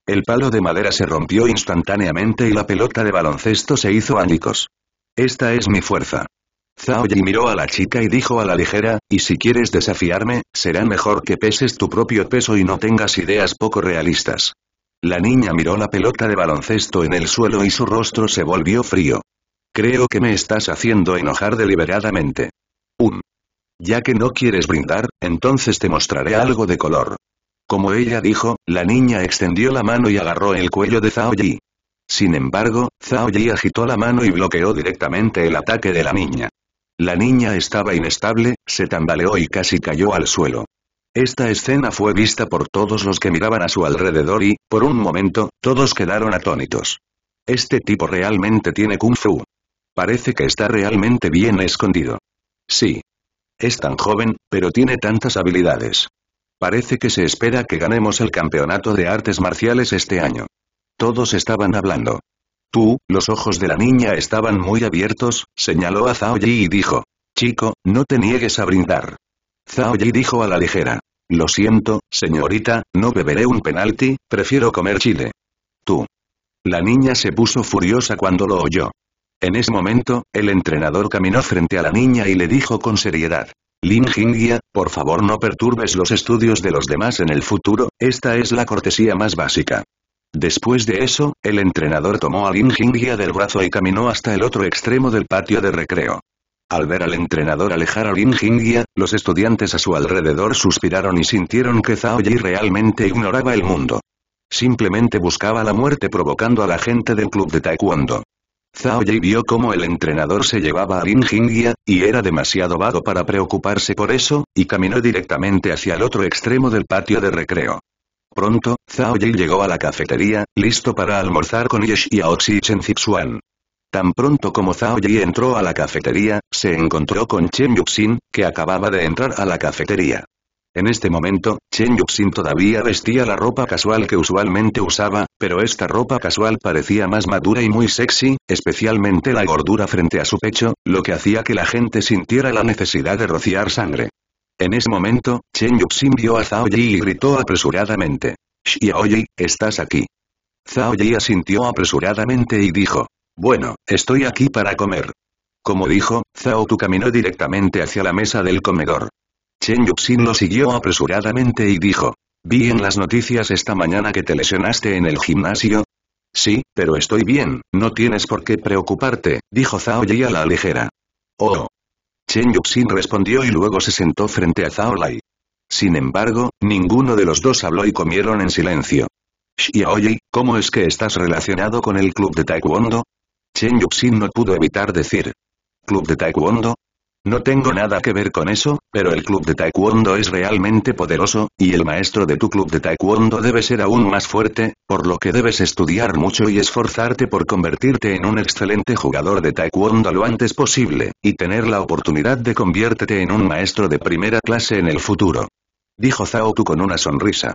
El palo de madera se rompió instantáneamente y la pelota de baloncesto se hizo ánicos. Esta es mi fuerza. Zhao Yi miró a la chica y dijo a la ligera, y si quieres desafiarme, será mejor que peses tu propio peso y no tengas ideas poco realistas. La niña miró la pelota de baloncesto en el suelo y su rostro se volvió frío. Creo que me estás haciendo enojar deliberadamente. Un. Ya que no quieres brindar, entonces te mostraré algo de color. Como ella dijo, la niña extendió la mano y agarró el cuello de Zhao Yi. Sin embargo, Zhao Yi agitó la mano y bloqueó directamente el ataque de la niña. La niña estaba inestable, se tambaleó y casi cayó al suelo. Esta escena fue vista por todos los que miraban a su alrededor y, por un momento, todos quedaron atónitos. Este tipo realmente tiene kung fu. Parece que está realmente bien escondido. Sí. Es tan joven, pero tiene tantas habilidades. Parece que se espera que ganemos el campeonato de artes marciales este año. Todos estaban hablando. Tú, los ojos de la niña estaban muy abiertos, señaló a Zhao Yi y dijo. Chico, no te niegues a brindar. Zhao Yi dijo a la ligera. Lo siento, señorita, no beberé un penalti, prefiero comer chile. Tú. La niña se puso furiosa cuando lo oyó. En ese momento, el entrenador caminó frente a la niña y le dijo con seriedad. Lin Jingya, por favor no perturbes los estudios de los demás en el futuro, esta es la cortesía más básica. Después de eso, el entrenador tomó a Lin Jingya del brazo y caminó hasta el otro extremo del patio de recreo. Al ver al entrenador alejar a Lin Jingya, los estudiantes a su alrededor suspiraron y sintieron que Zhao Yi realmente ignoraba el mundo. Simplemente buscaba la muerte provocando a la gente del club de taekwondo. Zhao Yi vio cómo el entrenador se llevaba a Lin Jingya, y era demasiado vago para preocuparse por eso, y caminó directamente hacia el otro extremo del patio de recreo. Pronto, Zhao Yi llegó a la cafetería, listo para almorzar con Ye y y Chen Zixuan. Tan pronto como Zhao Yi entró a la cafetería, se encontró con Chen Yuxin, que acababa de entrar a la cafetería. En este momento, Chen Yuxin todavía vestía la ropa casual que usualmente usaba, pero esta ropa casual parecía más madura y muy sexy, especialmente la gordura frente a su pecho, lo que hacía que la gente sintiera la necesidad de rociar sangre. En ese momento, Chen Yuxin vio a Zhao Yi y gritó apresuradamente. Xiao Yi, estás aquí. Zhao Yi asintió apresuradamente y dijo. Bueno, estoy aquí para comer. Como dijo, Zhao Tu caminó directamente hacia la mesa del comedor. Chen Yuxin lo siguió apresuradamente y dijo. Vi en las noticias esta mañana que te lesionaste en el gimnasio. Sí, pero estoy bien, no tienes por qué preocuparte, dijo Zhao Yi a la ligera. Oh. Chen Yuxin respondió y luego se sentó frente a Zhao Lai. Sin embargo, ninguno de los dos habló y comieron en silencio. Yi, ¿cómo es que estás relacionado con el club de taekwondo? Chen Yuxin no pudo evitar decir. ¿Club de taekwondo? No tengo nada que ver con eso, pero el club de taekwondo es realmente poderoso, y el maestro de tu club de taekwondo debe ser aún más fuerte, por lo que debes estudiar mucho y esforzarte por convertirte en un excelente jugador de taekwondo lo antes posible, y tener la oportunidad de conviértete en un maestro de primera clase en el futuro. Dijo Zhao Tu con una sonrisa.